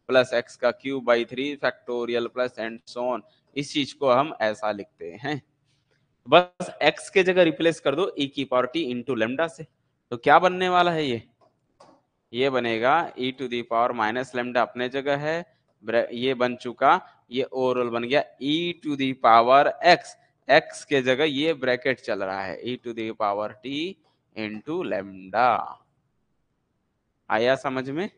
plus x का cube by three factorial plus and so on इस चीज को हम ऐसा लिखते हैं बस x के जगह रिप्लेस कर दो e की पावर t इंटू लेमडा से तो क्या बनने वाला है ये ये बनेगा e to the power minus lambda अपने जगह है ये बन चुका ये ओवरऑल बन गया e to the power x x के जगह ये ब्रैकेट चल रहा है e to the power t into lambda आया समझ में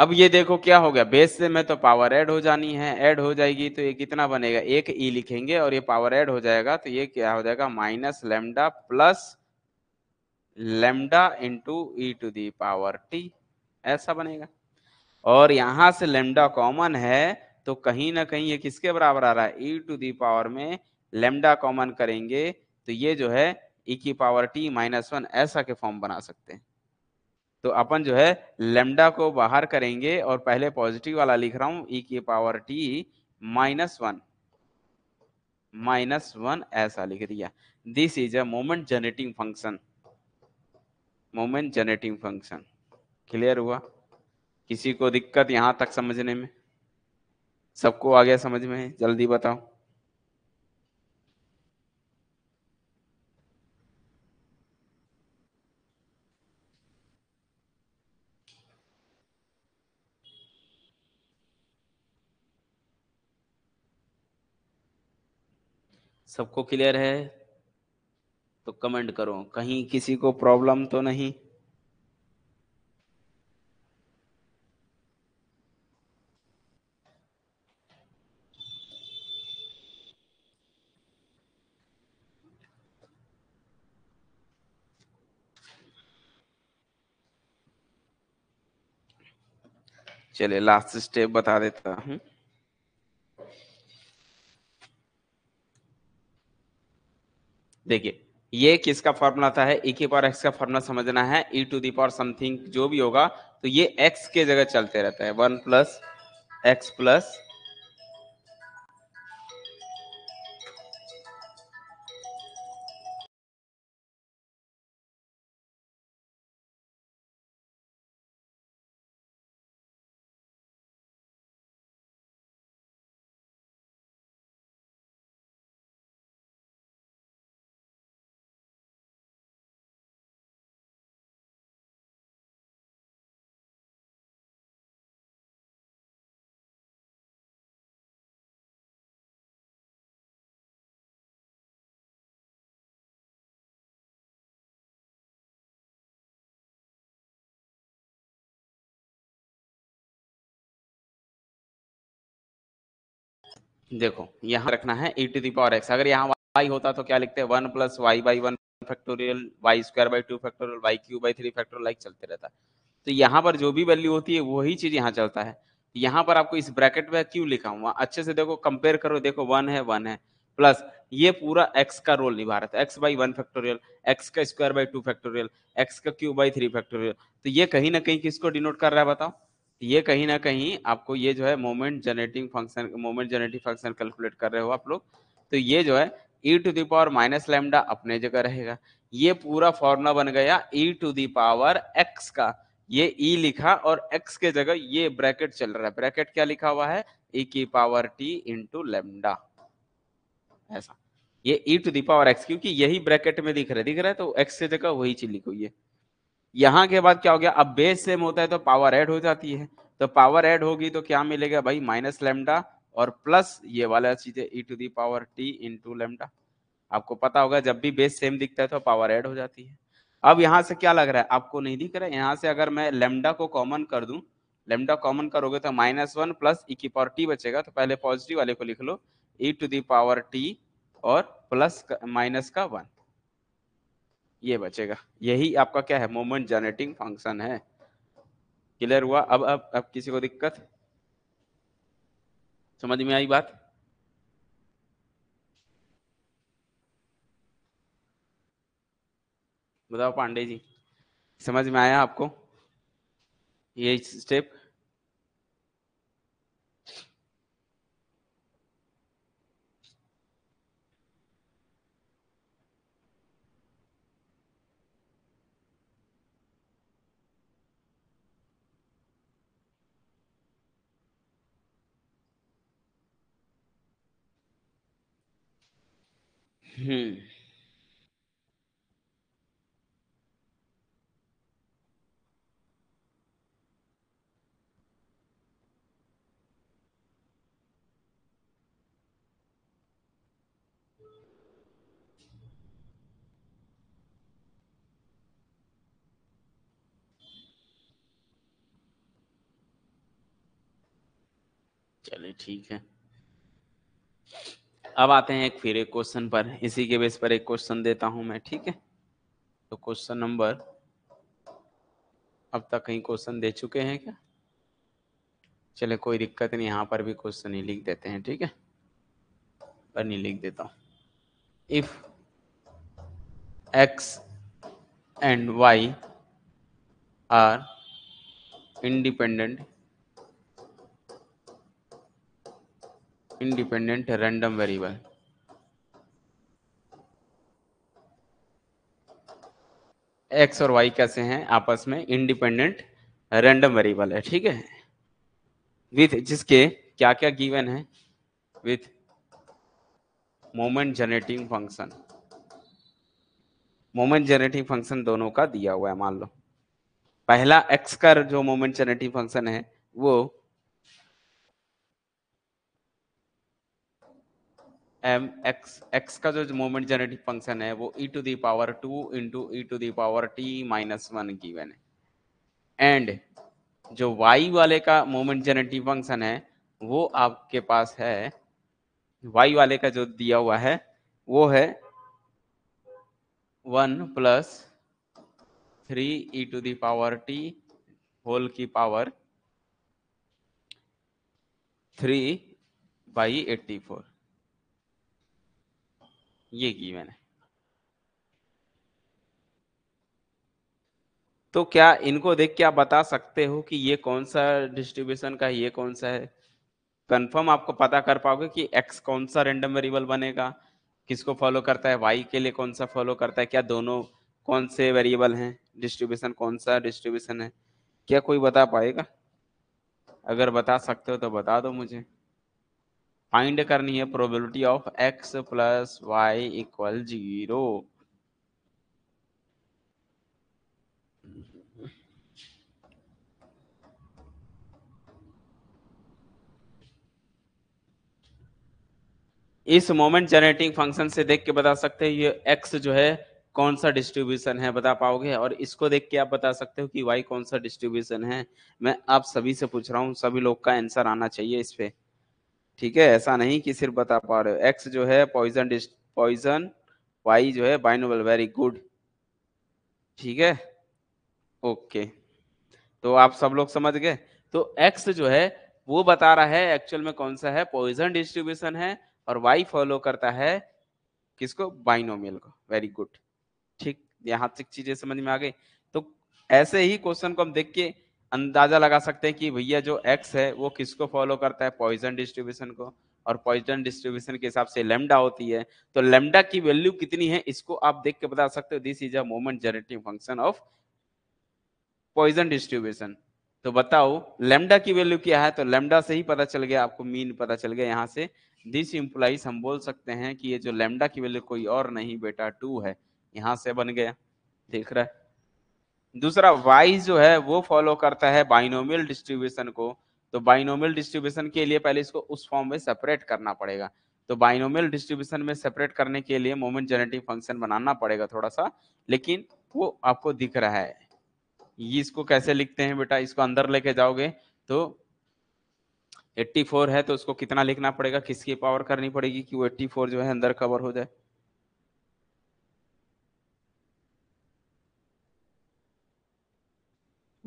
अब ये देखो क्या हो गया बेस से में तो पावर ऐड हो जानी है ऐड हो जाएगी तो ये कितना बनेगा एक ई e लिखेंगे और ये पावर ऐड हो जाएगा तो ये क्या हो जाएगा minus lambda plus lambda into e to the power t ऐसा बनेगा और यहां से लेमडा कॉमन है तो कहीं ना कहीं ये किसके बराबर आ रहा है ई टू दी पावर में लेमडा कॉमन करेंगे तो ये जो है ई e की पावर टी माइनस वन ऐसा के फॉर्म बना सकते हैं तो अपन जो है लेमडा को बाहर करेंगे और पहले पॉजिटिव वाला लिख रहा हूं ई e की power t minus one minus one ऐसा लिख दिया this is a moment generating function moment generating function clear हुआ किसी को दिक्कत यहां तक समझने में सबको आ गया समझ में जल्दी बताओ सबको क्लियर है तो कमेंट करो कहीं किसी को प्रॉब्लम तो नहीं चलिए लास्ट स्टेप बता देता हूँ देखिए ये किसका फॉर्मूला था है ई के पावर एक्स का फॉर्मूला समझना है e to the power something जो भी होगा तो ये एक्स के जगह चलते रहता है वन प्लस एक्स प्लस देखो यहाँ रखना है e to the power x अगर यहाँ वाई होता तो क्या लिखते हैं one plus y by one factorial y square by two factorial y cube by three factorial like चलते रहता है तो यहाँ पर जो भी वैल्यू होती है वही चीज यहाँ चलता है तो यहाँ पर आपको इस ब्रैकेट में क्यों लिखा हुआ अच्छे से देखो कंपेयर करो देखो वन है वन है प्लस ये पूरा एक्स का रोल निभा रहा था x by one factorial x का square by two factorial x का क्यू बाई थ्री फैक्टोरियल तो ये कहीं ना कहीं किसको डिनोट कर रहा है बताओ ये कहीं ना कहीं आपको ये जो है moment generating function moment generating function calculate कर रहे हो आप लोग तो ये जो है e to the power minus lambda अपने जगह रहेगा ये पूरा फॉर्मूला बन गया e to the power x का ये ई e लिखा और एक्स के जगह ये ब्रैकेट चल रहा है ब्रैकेट क्या लिखा हुआ है ई e की पावर टी इंटू लेमडा ऐसा ये e to the power x क्योंकि यही ब्रैकेट में दिख रहा है दिख रहा है तो एक्स के जगह वही चीज लिखो ये यहाँ के बाद क्या हो गया अब बेस सेम होता है तो पावर एड हो जाती है तो पावर एड होगी तो क्या मिलेगा भाई माइनस लेमडा और प्लस ये वाला चीज है e to the power t two lambda आपको पता होगा जब भी बेस सेम दिखता है तो पावर एड हो जाती है अब यहाँ से क्या लग रहा है आपको नहीं दिख रहा है यहाँ से अगर मैं लेमडा को कॉमन कर दूं लेमडा कॉमन करोगे तो माइनस वन प्लस ई की पावर टी बचेगा तो पहले पॉजिटिव वाले को लिख लो e to the power t और प्लस माइनस का वन ये बचेगा यही आपका क्या है मोमेंट जनरेटिंग फंक्शन है क्लियर हुआ अब अब अब किसी को दिक्कत समझ में आई बात बताओ पांडे जी समझ में आया आपको ये स्टेप हम्म चलिए ठीक है अब आते हैं एक फिर एक क्वेश्चन पर इसी के बेस पर एक क्वेश्चन देता हूं मैं ठीक है तो क्वेश्चन नंबर अब तक कहीं क्वेश्चन दे चुके हैं क्या चले कोई दिक्कत नहीं यहाँ पर भी क्वेश्चन ही लिख देते हैं ठीक है पर नहीं लिख देता हूँ if x and y are independent independent random variable x और वाई कैसे हैं आपस में इंडिपेंडेंट रैंडम वेरिएबल है ठीक है विथ जिसके क्या क्या गिवन है with moment generating function moment generating function दोनों का दिया हुआ है मान लो पहला एक्स का जो मोमेंट जनरेटिंग फंक्शन है वो एम एक्स एक्स का जो मोमेंट जेनेटिक फंक्शन है वो e to the power two into e to the power t minus one given है एंड जो वाई वाले का मोमेंट जेनेटिक फंक्शन है वो आपके पास है वाई वाले का जो दिया हुआ है वो है one plus three e to the power t whole की power three by eighty four ये की मैंने तो क्या इनको देख के आप बता सकते हो कि ये कौन सा डिस्ट्रीब्यूशन का ये कौन सा है कंफर्म आपको पता कर पाओगे कि एक्स कौन सा रेंडम वेरिएबल बनेगा किसको फॉलो करता है वाई के लिए कौन सा फॉलो करता है क्या दोनों कौन से वेरिएबल हैं डिस्ट्रीब्यूशन कौन सा डिस्ट्रीब्यूशन है क्या कोई बता पाएगा अगर बता सकते हो तो बता दो मुझे फाइंड करनी है probability of x plus y equal zero इस मोमेंट जनरेटिंग फंक्शन से देख के बता सकते हैं ये एक्स जो है कौन सा डिस्ट्रीब्यूशन है बता पाओगे और इसको देख के आप बता सकते हो कि वाई कौन सा डिस्ट्रीब्यूशन है मैं आप सभी से पूछ रहा हूँ सभी लोग का आंसर आना चाहिए इस पर ठीक है ऐसा नहीं कि सिर्फ बता पा रहे हो एक्स जो है पॉइजन पॉइजन वाई जो है बाइनोबल वेरी गुड ठीक है ओके तो आप सब लोग समझ गए तो एक्स जो है वो बता रहा है एक्चुअल में कौन सा है पॉइजन डिस्ट्रीब्यूशन है और वाई फॉलो करता है किसको बाइनोमियल को वेरी गुड ठीक यहां तक चीजें समझ में आ गई तो ऐसे ही क्वेश्चन को हम देख के अंदाजा लगा सकते हैं कि भैया जो एक्स है वो किसको फॉलो करता है पॉइजन डिस्ट्रीब्यूशन को और पॉइजन डिस्ट्रीब्यूशन के हिसाब से लेमडा होती है तो लेमडा की वैल्यू कितनी है इसको आप देख के बता सकते हो this is a moment generating function of Poisson distribution तो बताओ लेमडा की वैल्यू क्या है तो लेमडा से ही पता चल गया आपको मीन पता चल गया यहाँ से दिस इम्प्लाइज हम बोल सकते हैं कि ये जो लेमडा की वैल्यू कोई और नहीं बेटा टू है यहाँ से बन गया देख रहा है दूसरा वाई जो है वो फॉलो करता है बाइनोमियल डिस्ट्रीब्यूशन को तो बाइनोमियल डिस्ट्रीब्यूशन के लिए पहले इसको उस फॉर्म में सेपरेट करना पड़ेगा तो बाइनोमियल डिस्ट्रीब्यूशन में सेपरेट करने के लिए मोमेंट जेनेटिक फंक्शन बनाना पड़ेगा थोड़ा सा लेकिन वो आपको दिख रहा है ये इसको कैसे लिखते हैं बेटा इसको अंदर लेके जाओगे तो 84 है तो उसको कितना लिखना पड़ेगा किसकी पावर करनी पड़ेगी कि वो 84 जो है अंदर कवर हो जाए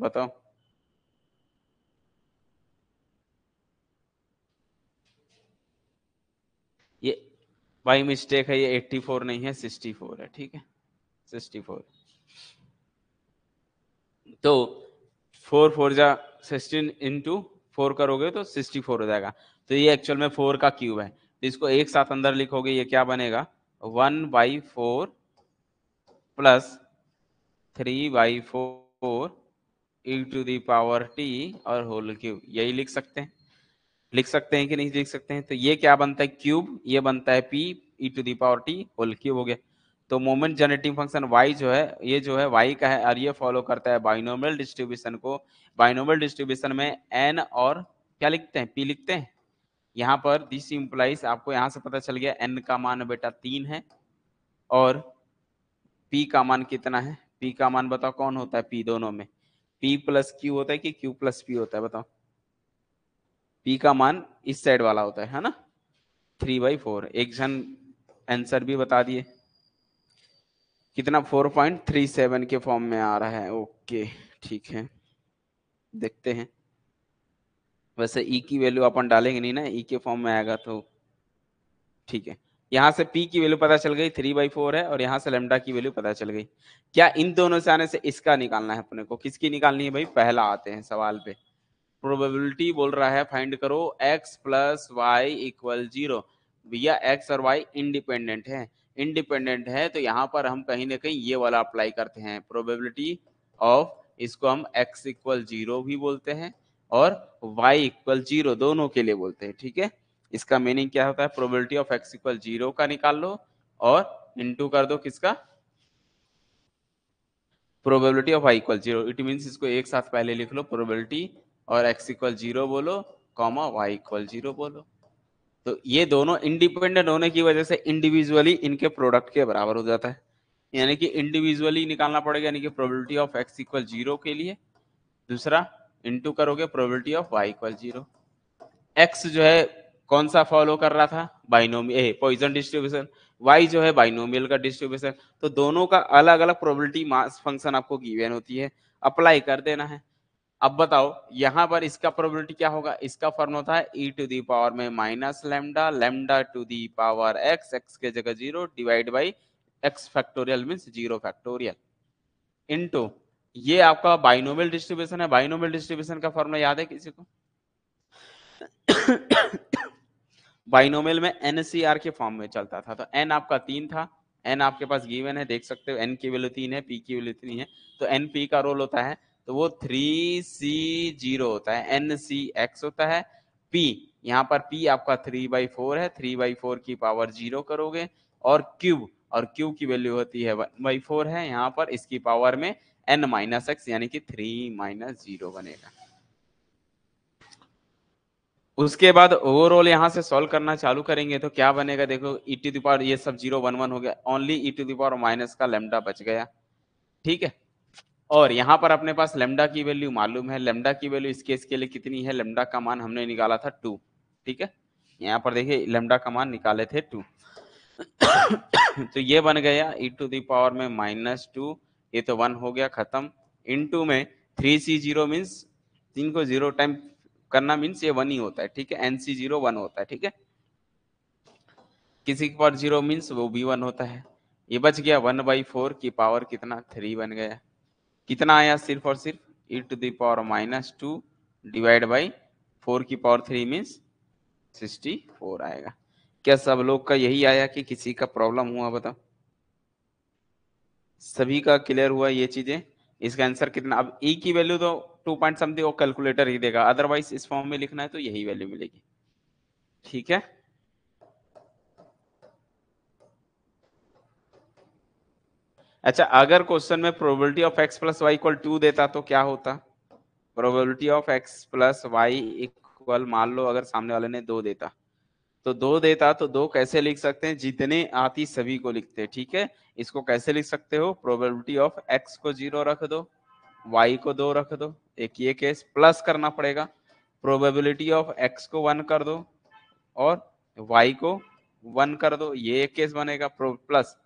बताओ ये बाई मिस्टेक है ये 84 नहीं है 64 है ठीक है 64 तो फोर फोर जा सिक्सटीन इंटू फोर करोगे तो सिक्सटी फोर हो जाएगा तो ये एक्चुअल में फोर का क्यूब है तो इसको एक साथ अंदर लिखोगे ये क्या बनेगा one by four plus three by four e to the power t और होल क्यूब यही लिख सकते हैं लिख सकते हैं कि नहीं लिख सकते हैं तो ये क्या बनता है क्यूब ये बनता है p e to the power t whole cube हो गया तो मोमेंट जनरेटिंग फंक्शन वाई जो है ये जो है वाई का है और ये फॉलो करता है बाइनोमल डिस्ट्रीब्यूशन को बाइनोमल डिस्ट्रीब्यूशन में एन और क्या लिखते हैं पी लिखते हैं यहाँ पर दिस इम्प्लाइज आपको यहाँ से पता चल गया एन का मान बेटा तीन है और पी का मान कितना है पी का मान बताओ कौन होता है पी दोनों में पी प्लस क्यू होता है कि क्यू प्लस पी होता है बताओ पी का मान इस साइड वाला होता है है ना थ्री बाई फोर एक जन आंसर भी बता दिए कितना फोर पॉइंट थ्री सेवन के फॉर्म में आ रहा है ओके ठीक है देखते हैं वैसे ई e की वैल्यू अपन डालेंगे नहीं ना ई e के फॉर्म में आएगा तो ठीक है यहाँ से पी की वैल्यू पता चल गई थ्री बाई फोर है और यहाँ से लेमडा की वैल्यू पता चल गई क्या इन दोनों से आने से इसका निकालना है अपने को किसकी निकालनी है भाई पहला आते हैं सवाल पे प्रोबेबिलिटी बोल रहा है फाइंड करो x plus y equal zero भैया एक्स और वाई इंडिपेंडेंट है इंडिपेंडेंट है तो यहाँ पर हम कहीं ना कहीं ये वाला अप्लाई करते हैं प्रोबेबिलिटी ऑफ इसको हम एक्स इक्वल जीरो भी बोलते हैं और वाई इक्वल जीरो दोनों के लिए बोलते हैं ठीक है इसका मीनिंग क्या होता है probability of x equal zero का निकाल लो और इंटू कर दो किसका probability of i equal zero it means इसको एक साथ पहले लिख लो प्रोबेबिलिटी और एक्स इक्वल जीरो बोलो कॉमा वाई इक्वल जीरो बोलो तो ये दोनों इंडिपेंडेंट होने की वजह से इंडिविजुअली इनके प्रोडक्ट के बराबर हो जाता है यानी कि इंडिविजुअली निकालना पड़ेगा यानी कि probability of x equal zero के लिए दूसरा इंटू करोगे probability of y equal zero x जो है कौन सा फॉलो कर रहा था binomial a Poisson distribution y जो है बाइनोमियल का डिस्ट्रीब्यूशन तो दोनों का अलग अलग प्रोबेबिलिटी मास फंक्शन आपको गिवेन होती है अप्लाई कर देना है अब बताओ यहाँ पर इसका प्रोबेबिलिटी क्या होगा इसका फॉर्म होता है ई टू दी पावर में minus lambda lambda to the power x x के जगह zero divide by x factorial means zero factorial into ये आपका बाइनोमियल डिस्ट्रीब्यूशन है बाइनोमियल डिस्ट्रीब्यूशन का फॉर्मूला याद है किसी को बाइनोमियल में एन के फॉर्म में चलता था तो एन आपका तीन था एन आपके पास गिवन है देख सकते हो एन की वैल्यू तीन है पी की वैल्यू तीन है तो एन पी का रोल होता है तो वो थ्री सी जीरो होता है एन सी एक्स होता है पी यहाँ पर पी आपका थ्री बाई फोर है थ्री बाई फोर की पावर जीरो करोगे और क्यूब और क्यू की वैल्यू होती है वन बाई फोर है यहाँ पर इसकी पावर में एन माइनस एक्स यानी कि थ्री माइनस जीरो बनेगा उसके बाद ओवरऑल यहाँ से सॉल्व करना चालू करेंगे तो क्या बनेगा देखो ई टी दावर ये सब जीरो वन वन हो गया only e to the power minus का लेमडा बच गया ठीक है और यहाँ पर अपने पास लेमडा की वैल्यू मालूम है लेमडा की वैल्यू इस केस के लिए कितनी है लेमडा का मान हमने निकाला था टू ठीक है यहाँ पर देखिए लेमडा का मान निकाले थे टू तो ये बन गया ई टू दावर में माइनस टू ये तो वन हो गया खत्म इन टू में थ्री सी जीरो मीन्स तीन को जीरो टाइम करना मीन्स ये वन ही होता है ठीक है एन सी जीरो वन होता है ठीक है किसी के पास जीरो मीन्स वो भी वन होता है ये बच गया वन बाई फोर की पावर कितना थ्री बन गया कितना आया सिर्फ और सिर्फ e to the power minus two divide by four की power three means sixty four आएगा क्या सब लोग का यही आया कि किसी का प्रॉब्लम हुआ बताओ सभी का क्लियर हुआ ये चीजें इसका आंसर कितना अब e की वैल्यू तो टू पॉइंट समथिंग वो कैलकुलेटर ही देगा अदरवाइज इस फॉर्म में लिखना है तो यही वैल्यू मिलेगी ठीक है अच्छा अगर क्वेश्चन में probability of x plus y equal two देता तो क्या होता probability of x plus y equal मान लो अगर सामने वाले ने दो देता तो दो देता तो दो कैसे लिख सकते हैं जितने आती सभी को लिखते हैं ठीक है इसको कैसे लिख सकते हो प्रोबेबिलिटी ऑफ एक्स को जीरो रख दो वाई को दो रख दो एक ये केस प्लस करना पड़ेगा प्रोबेबिलिटी ऑफ एक्स को वन कर दो और वाई को वन कर दो ये एक केस बनेगा प्लस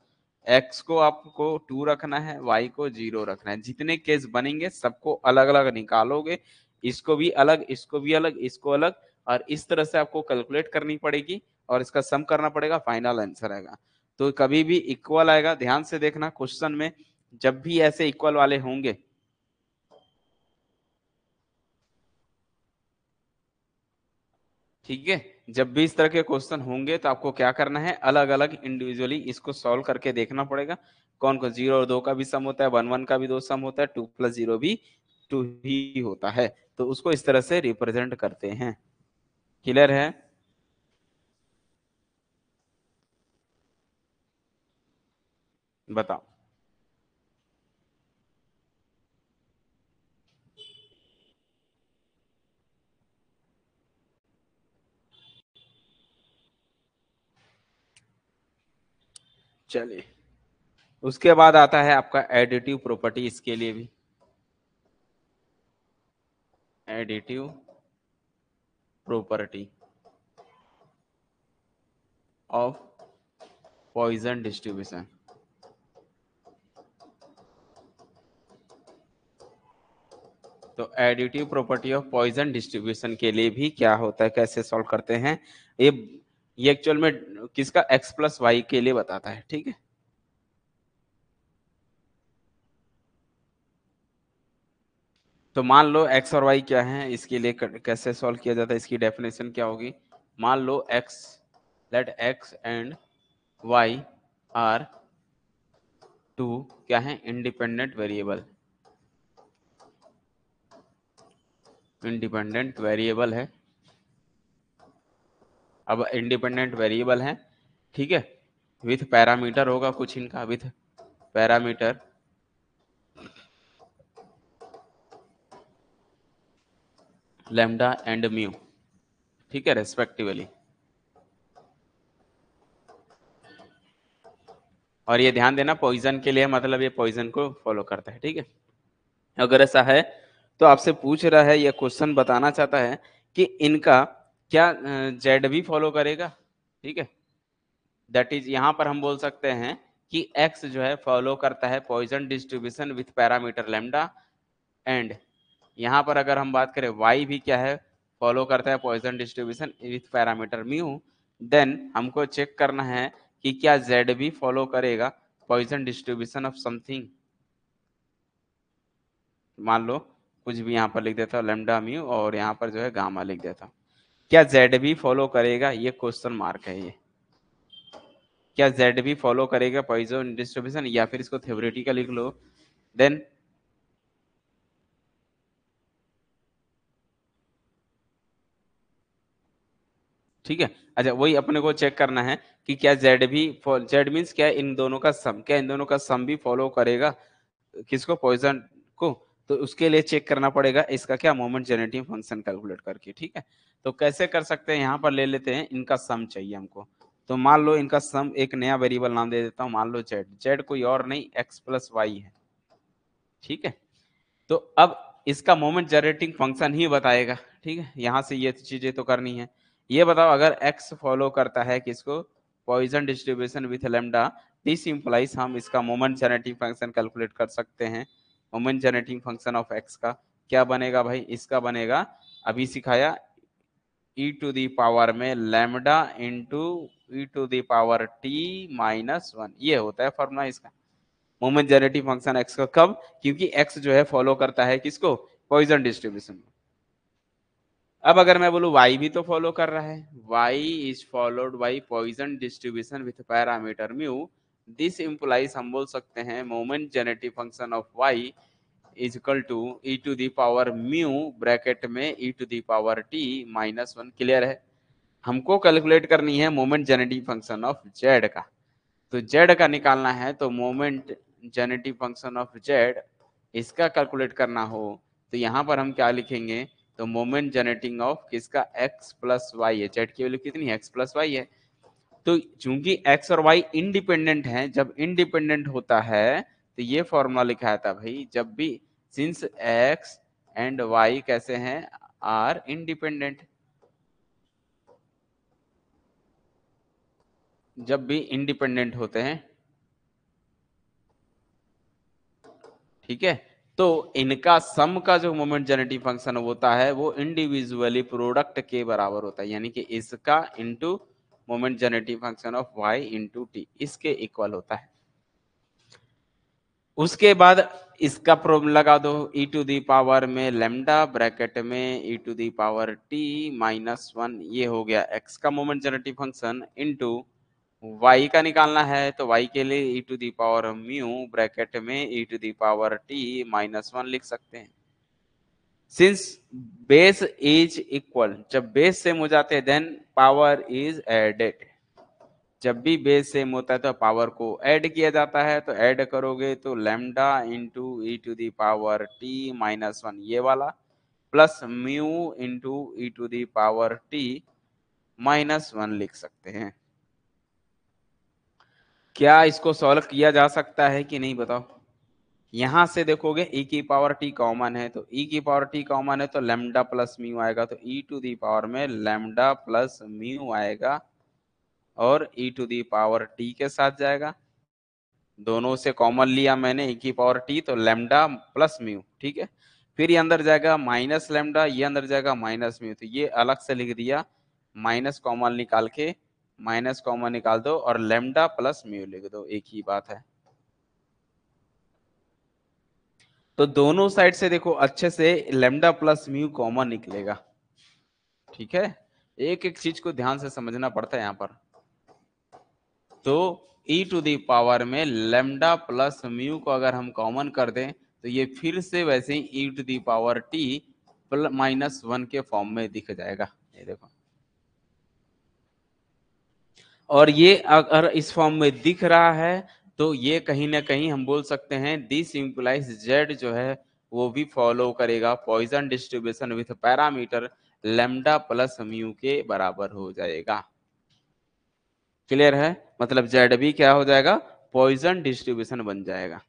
एक्स को आपको टू रखना है वाई को जीरो रखना है जितने केस बनेंगे सबको अलग अलग निकालोगे इसको भी अलग इसको भी अलग इसको अलग और इस तरह से आपको कैलकुलेट करनी पड़ेगी और इसका सम करना पड़ेगा फाइनल आंसर आएगा तो कभी भी इक्वल आएगा ध्यान से देखना क्वेश्चन में जब भी ऐसे इक्वल वाले होंगे ठीक है जब भी इस तरह के क्वेश्चन होंगे तो आपको क्या करना है अलग अलग इंडिविजुअली इसको सॉल्व करके देखना पड़ेगा कौन कौन जीरो और दो का भी सम होता है वन वन का भी दो सम होता है टू प्लस जीरो भी टू ही होता है तो उसको इस तरह से रिप्रेजेंट करते हैं क्लियर है बताओ चलिए उसके बाद आता है आपका एडिटिव प्रॉपर्टी इसके लिए भी additive property of Poisson distribution तो additive property of Poisson distribution के लिए भी क्या होता है कैसे सॉल्व करते हैं ये ये एक्चुअल में किसका एक्स प्लस वाई के लिए बताता है ठीक है तो मान लो एक्स और वाई क्या है इसके लिए कैसे सॉल्व किया जाता है इसकी डेफिनेशन क्या होगी मान लो x let x and y are two क्या है इंडिपेंडेंट वेरिएबल इंडिपेंडेंट वेरिएबल है अब इंडिपेंडेंट वेरिएबल हैं ठीक है विथ पैरामीटर होगा कुछ इनका with parameter lambda and mu ठीक है रेस्पेक्टिवली और ये ध्यान देना पॉइजन के लिए मतलब ये पॉइजन को फॉलो करता है ठीक है अगर ऐसा है तो आपसे पूछ रहा है या क्वेश्चन बताना चाहता है कि इनका क्या जेड भी फॉलो करेगा ठीक है दैट इज यहाँ पर हम बोल सकते हैं कि एक्स जो है फॉलो करता है Poisson distribution with parameter lambda and यहाँ पर अगर हम बात करें वाई भी क्या है फॉलो करता है Poisson distribution with parameter mu then हमको चेक करना है कि क्या जेड भी फॉलो करेगा पॉइजन डिस्ट्रीब्यूशन ऑफ समथिंग मान लो कुछ भी यहाँ पर लिख देता लेमडा म्यू और यहाँ पर जो है गामा लिख देता क्या जेड भी फॉलो करेगा ये क्वेश्चन मार्क है ये क्या जेड भी फॉलो करेगा पॉइजन डिस्ट्रीब्यूशन या फिर इसको थ्योरेटिकल लिख लो देन ठीक है अच्छा वही अपने को चेक करना है कि क्या जेड भी जेड मीन्स क्या इन दोनों का सम क्या इन दोनों का सम भी फॉलो करेगा किसको पॉइजन को तो उसके लिए चेक करना पड़ेगा इसका क्या मोमेंट जनरेटिंग फंक्शन कैलकुलेट करके ठीक है तो कैसे कर सकते हैं यहाँ पर ले लेते हैं इनका सम चाहिए हमको तो मान लो इनका सम एक नया वेरिएबल नाम दे देता हूँ मान लो जेड जेड कोई और नहीं एक्स प्लस वाई है ठीक है तो अब इसका मोमेंट जनरेटिंग फंक्शन ही बताएगा ठीक है यहाँ से ये चीजें तो करनी है ये बताओ अगर एक्स फॉलो करता है किसको Poisson distribution with lambda this implies हम इसका मोमेंट जनरेटिंग फंक्शन कैलकुलेट कर सकते हैं moment generating function of x का क्या बनेगा भाई इसका बनेगा अभी सिखाया ई टू दी पावर में lambda into e to the power t minus one ये होता है फॉर्मूला इसका मोमेंट जनरेटिव फंक्शन एक्स का कब क्योंकि एक्स जो है फॉलो करता है किसको पॉइजन डिस्ट्रीब्यूशन अब अगर मैं बोलू वाई भी तो फॉलो कर रहा है y is followed by Poisson distribution with parameter mu this implies हम बोल सकते हैं moment generative function of y is equal to e to the power mu bracket में e to the power t minus one clear है हमको calculate करनी है moment generative function of z का तो जेड का निकालना है तो moment generative function of z इसका कैलकुलेट करना हो तो यहाँ पर हम क्या लिखेंगे तो मोमेंट जेनेटिंग ऑफ किसका एक्स प्लस वाई है जेड की वैल्यू कितनी है एक्स प्लस वाई है तो चूंकि एक्स और वाई इंडिपेंडेंट हैं जब इंडिपेंडेंट होता है तो ये फॉर्मूला लिखा था भाई जब भी सिंस एक्स एंड वाई कैसे हैं आर इंडिपेंडेंट जब भी इंडिपेंडेंट होते हैं ठीक है तो इनका सम का जो मोमेंट जेनेटिव फंक्शन होता है वो इंडिविजुअली प्रोडक्ट के बराबर होता है यानी कि इसका into moment generative function of y into t इसके इक्वल होता है उसके बाद इसका प्रॉब्लम लगा दो e टू दी पावर में लेमडा ब्रैकेट में e to the power t minus one ये हो गया x का moment generative function into y का निकालना है तो y के लिए e to the power mu bracket में e to the power t minus one लिख सकते हैं सिंस बेस इज इक्वल जब बेस सेम हो जाते हैं देन पावर इज एडेड जब भी बेस सेम होता है तो पावर को ऐड किया जाता है तो ऐड करोगे तो lambda into e to the power t minus one ये वाला plus mu into e to the power t minus one लिख सकते हैं क्या इसको सॉल्व किया जा सकता है कि नहीं बताओ यहां से देखोगे e की पावर t कॉमन है तो e की पावर t कॉमन है तो लेमडा प्लस म्यू आएगा तो e टू दी पावर में लेमडा प्लस म्यू आएगा और e to the power t के साथ जाएगा दोनों से कॉमन लिया मैंने e की पावर t तो लेमडा प्लस म्यू ठीक है फिर ये अंदर जाएगा माइनस लेमडा ये अंदर जाएगा माइनस म्यू तो ये अलग से लिख दिया माइनस कॉमन निकाल के माइनस कॉमन निकाल दो और लेमडा प्लस म्यू लिख दो एक ही बात है तो दोनों साइड से देखो अच्छे से लेमडा प्लस म्यू कॉमन निकलेगा ठीक है एक एक चीज को ध्यान से समझना पड़ता है यहां पर तो e टू दी पावर में लेमडा प्लस म्यू को अगर हम कॉमन कर दें तो ये फिर से वैसे ही e to the power t minus one के फॉर्म में दिख जाएगा ये देखो और ये अगर इस फॉर्म में दिख रहा है तो ये कहीं ना कहीं हम बोल सकते हैं दिस इम्प्लाइज जेड जो है वो भी फॉलो करेगा Poisson distribution with parameter lambda plus mu के बराबर हो जाएगा क्लियर है मतलब जेड भी क्या हो जाएगा पॉइजन डिस्ट्रीब्यूशन बन जाएगा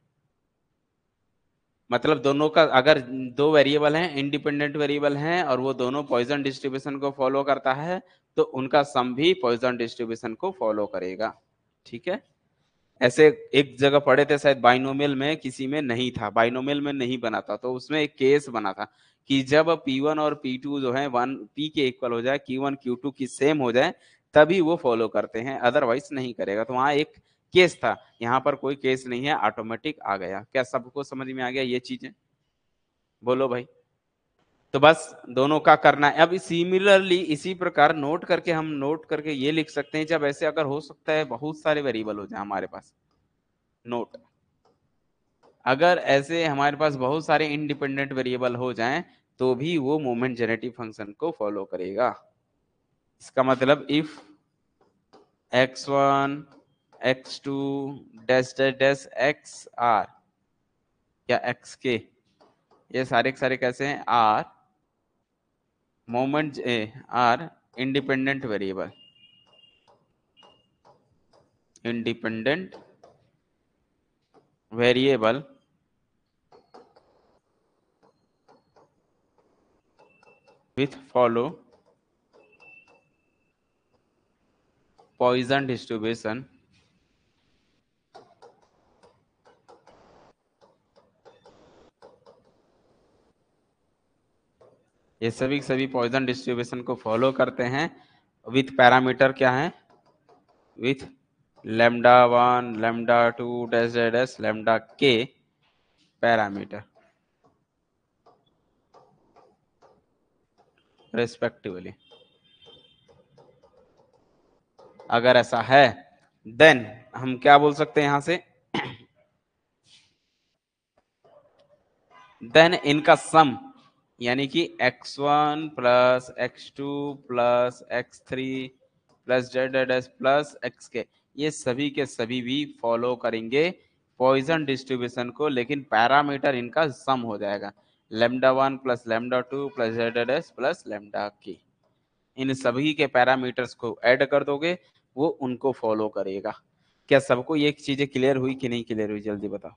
मतलब दोनों का अगर दो वेरिएबल हैं इंडिपेंडेंट वेरिएबल हैं और वो दोनों पॉइजन डिस्ट्रीब्यूशन को फॉलो करता है तो उनका सम भी पॉइजन डिस्ट्रीब्यूशन को फॉलो करेगा ठीक है ऐसे एक जगह पढ़े थे शायद बाइनोमियल में किसी में नहीं था बाइनोमियल में नहीं बना था तो उसमें एक केस बना था कि जब P1 और P2 जो है वन P के इक्वल हो जाए Q1 Q2 की सेम हो जाए तभी वो फॉलो करते हैं अदरवाइज नहीं करेगा तो वहाँ एक केस था यहाँ पर कोई केस नहीं है ऑटोमेटिक आ गया क्या सबको समझ में आ गया ये चीजें बोलो भाई तो बस दोनों का करना है अब सिमिलरली इसी प्रकार नोट करके हम नोट करके ये लिख सकते हैं जब ऐसे अगर हो सकता है बहुत सारे वेरिएबल हो जाए हमारे पास नोट अगर ऐसे हमारे पास बहुत सारे इंडिपेंडेंट वेरिएबल हो जाएं तो भी वो मोमेंट जेनेटिव फंक्शन को फॉलो करेगा इसका मतलब if x one x two dash dash dash x r या एक्स के ये सारे सारे कैसे हैं are moments A eh, are independent variable. Independent variable with follow Poisson distribution ये सभी सभी पॉइजन डिस्ट्रीब्यूशन को फॉलो करते हैं विथ पैरामीटर क्या है with lambda one lambda two dead dash lambda के पैरामीटर रेस्पेक्टिवली अगर ऐसा है देन हम क्या बोल सकते हैं यहां से देन इनका सम यानी कि x1 one plus x two plus x three plus z add s plus x के ये सभी के सभी भी फॉलो करेंगे पॉइजन डिस्ट्रीब्यूशन को लेकिन पैरामीटर इनका सम हो जाएगा lambda one plus lambda two plus z add s plus lambda के इन सभी के पैरामीटर्स को ऐड कर दोगे वो उनको फॉलो करेगा क्या सबको ये चीज़ें क्लियर हुई कि नहीं क्लियर हुई जल्दी बताओ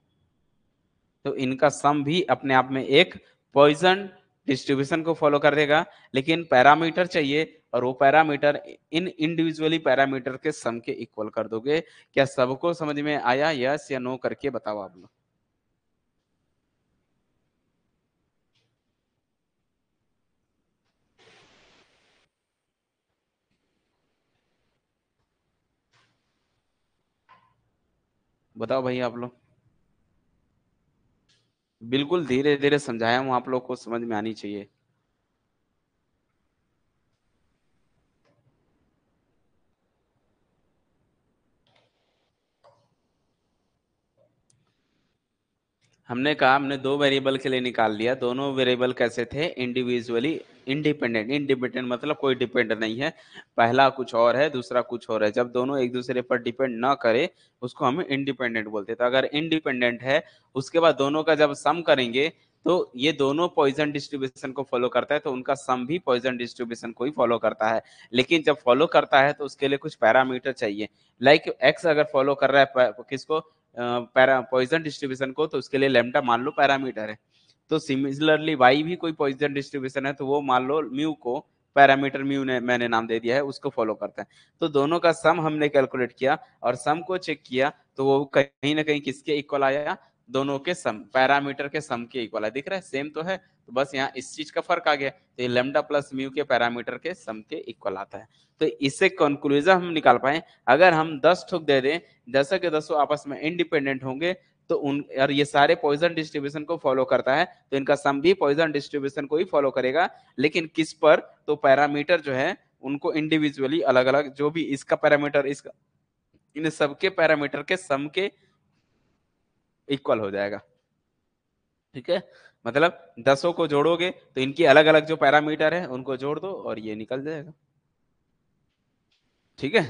तो इनका सम भी अपने आप में एक पॉइजन डिस्ट्रीब्यूशन को फॉलो कर देगा लेकिन पैरामीटर चाहिए और वो पैरामीटर इन इंडिविजुअली पैरामीटर के सम के इक्वल कर दोगे क्या सबको समझ में आया यस या नो करके बताओ आप लोग बताओ भाई आप लोग बिल्कुल धीरे धीरे समझाया हूँ आप लोग को समझ में आनी चाहिए हमने कहा हमने दो वेरिएबल के लिए निकाल लिया दोनों वेरिएबल कैसे थे इंडिविजुअली इंडिपेंडेंट इंडिपेंडेंट मतलब कोई डिपेंड नहीं है पहला कुछ और है दूसरा कुछ और है जब दोनों एक दूसरे पर डिपेंड ना करे उसको हम इंडिपेंडेंट बोलते हैं तो अगर इंडिपेंडेंट है उसके बाद दोनों का जब सम करेंगे तो ये दोनों पॉइजन डिस्ट्रीब्यूशन को फॉलो करता है तो उनका सम भी पॉइजन डिस्ट्रीब्यूशन को ही फॉलो करता है लेकिन जब फॉलो करता है तो उसके लिए कुछ पैरामीटर चाहिए लाइक like एक्स अगर फॉलो कर रहा है किसको पैरा पॉइजन डिस्ट्रीब्यूशन को तो उसके लिए लेमडा मान लो पैरामीटर है तो सिमिलरली वाई भी कोई पॉइजन डिस्ट्रीब्यूशन है तो वो मान लो म्यू को पैरामीटर म्यू ने मैंने नाम दे दिया है उसको फॉलो करता है तो दोनों का सम हमने कैलकुलेट किया और सम को चेक किया तो वो कहीं ना कहीं किसके इक्वल आया दोनों के सम पैरामीटर के सम के इक्वल है दिख रहा है सेम तो है तो बस यहाँ इस चीज का फर्क आ गया तो ये लेमडा प्लस म्यू के पैरामीटर के सम के इक्वल आता है तो इससे कंक्लूजन हम निकाल पाए अगर हम दस ठोक दे दें दसों के दसों आपस में इंडिपेंडेंट होंगे तो उन और ये सारे पॉइजन डिस्ट्रीब्यूशन को फॉलो करता है तो इनका सम भी पॉइजन डिस्ट्रीब्यूशन को ही फॉलो करेगा लेकिन किस पर तो पैरामीटर जो है उनको इंडिविजुअली अलग अलग जो भी इसका पैरामीटर इसका इन सबके पैरामीटर के सम के इक्वल हो जाएगा ठीक है मतलब दसों को जोड़ोगे तो इनकी अलग अलग जो पैरामीटर है उनको जोड़ दो और ये निकल जाएगा ठीक है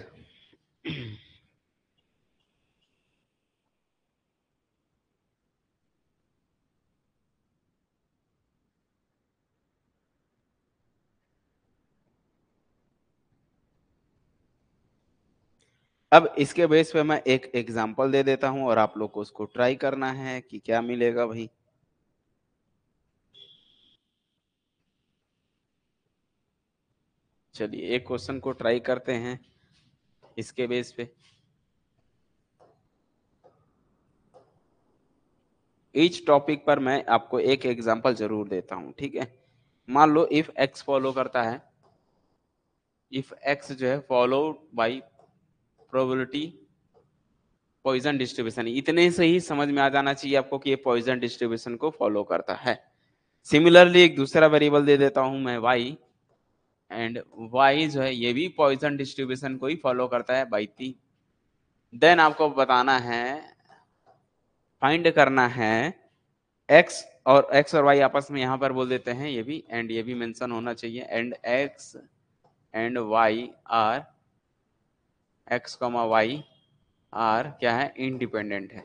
अब इसके बेस पे मैं एक एग्जांपल दे देता हूं और आप लोग को उसको ट्राई करना है कि क्या मिलेगा भाई चलिए एक क्वेश्चन को ट्राई करते हैं इसके बेस पे ईच टॉपिक पर मैं आपको एक एग्जांपल जरूर देता हूं ठीक है मान लो इफ एक्स फॉलो करता है इफ एक्स जो है follow by probability Poisson distribution इतने से ही समझ में आ जाना चाहिए आपको कि ये पॉइजन डिस्ट्रीब्यूशन को फॉलो करता है सिमिलरली एक दूसरा वेरिएबल दे देता हूं मैं वाई एंड वाई जो है ये भी पॉइजन डिस्ट्रीब्यूशन को ही फॉलो करता है बाई थी देन आपको बताना है फाइंड करना है एक्स और एक्स और वाई आपस में यहां पर बोल देते हैं ये भी एंड ये भी मेंशन होना चाहिए and x and y are x comma y are क्या है इंडिपेंडेंट है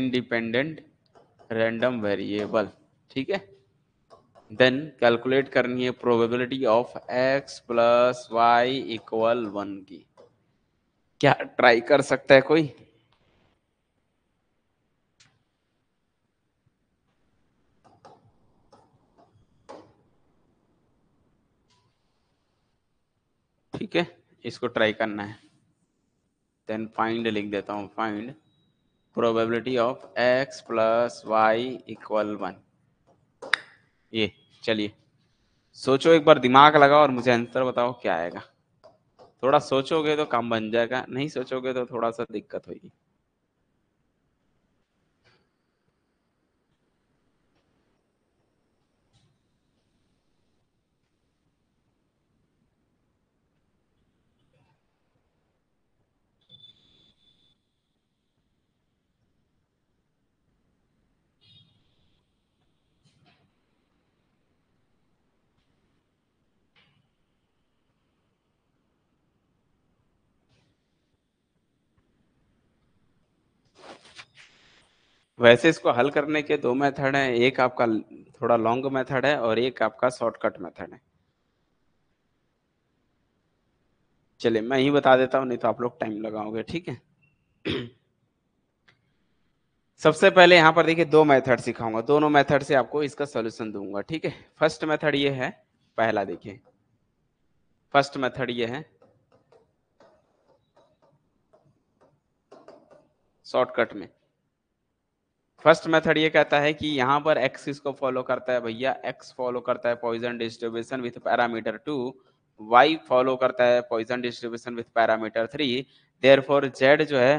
इंडिपेंडेंट रैंडम वेरिएबल ठीक है देन कैलकुलेट करनी है probability of x plus y equal one की क्या ट्राई कर सकता है कोई ठीक है इसको ट्राई करना है देन फाइंड लिख देता हूँ find probability of x plus y equal one ये चलिए सोचो एक बार दिमाग लगाओ और मुझे आंसर बताओ क्या आएगा थोड़ा सोचोगे तो काम बन जाएगा नहीं सोचोगे तो थोड़ा सा दिक्कत होगी वैसे इसको हल करने के दो मेथड हैं एक आपका थोड़ा लॉन्ग मेथड है और एक आपका शॉर्टकट मेथड है चलिए मैं ही बता देता हूं नहीं तो आप लोग टाइम लगाओगे ठीक है सबसे पहले यहां पर देखिए दो मेथड सिखाऊंगा दोनों मेथड से आपको इसका सोल्यूशन दूंगा ठीक है फर्स्ट मेथड ये है पहला देखिए फर्स्ट मेथड ये है शॉर्टकट में फर्स्ट मेथड ये कहता है कि यहाँ पर एक्स इसको फॉलो करता है भैया एक्स फॉलो करता है Poisson distribution with parameter two y follow करता है Poisson distribution with parameter three there four z जो है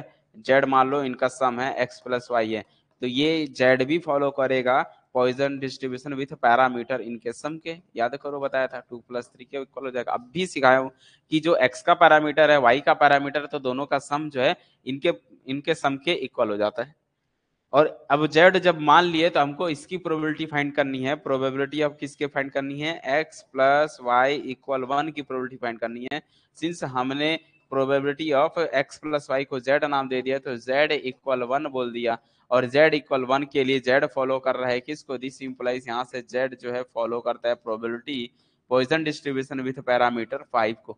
जेड मान लो इनका सम है एक्स प्लस वाई है तो ये जेड भी फॉलो करेगा पॉइजन डिस्ट्रीब्यूशन विथ पैरामीटर इनके सम के याद करो बताया था टू प्लस थ्री के इक्वल हो जाएगा अब भी सिखाया हूँ कि जो एक्स का पैरामीटर है वाई का पैरामीटर तो दोनों का सम जो है इनके इनके सम के इक्वल हो जाता है और अब जेड जब मान लिए तो हमको इसकी प्रोबेबिलिटी फाइंड करनी है प्रोबेबिलिटी ऑफ किसके फाइंड करनी है x plus y equal one की प्रोबेबिलिटी फाइंड करनी है सिंस हमने probability of x plus y को जेड नाम दे दिया तो जेड इक्वल वन बोल दिया और जेड इक्वल वन के लिए जेड फॉलो कर रहा है किसको दिस इम्प्लाइज यहाँ से जेड जो है फॉलो करता है probability Poisson distribution with parameter five को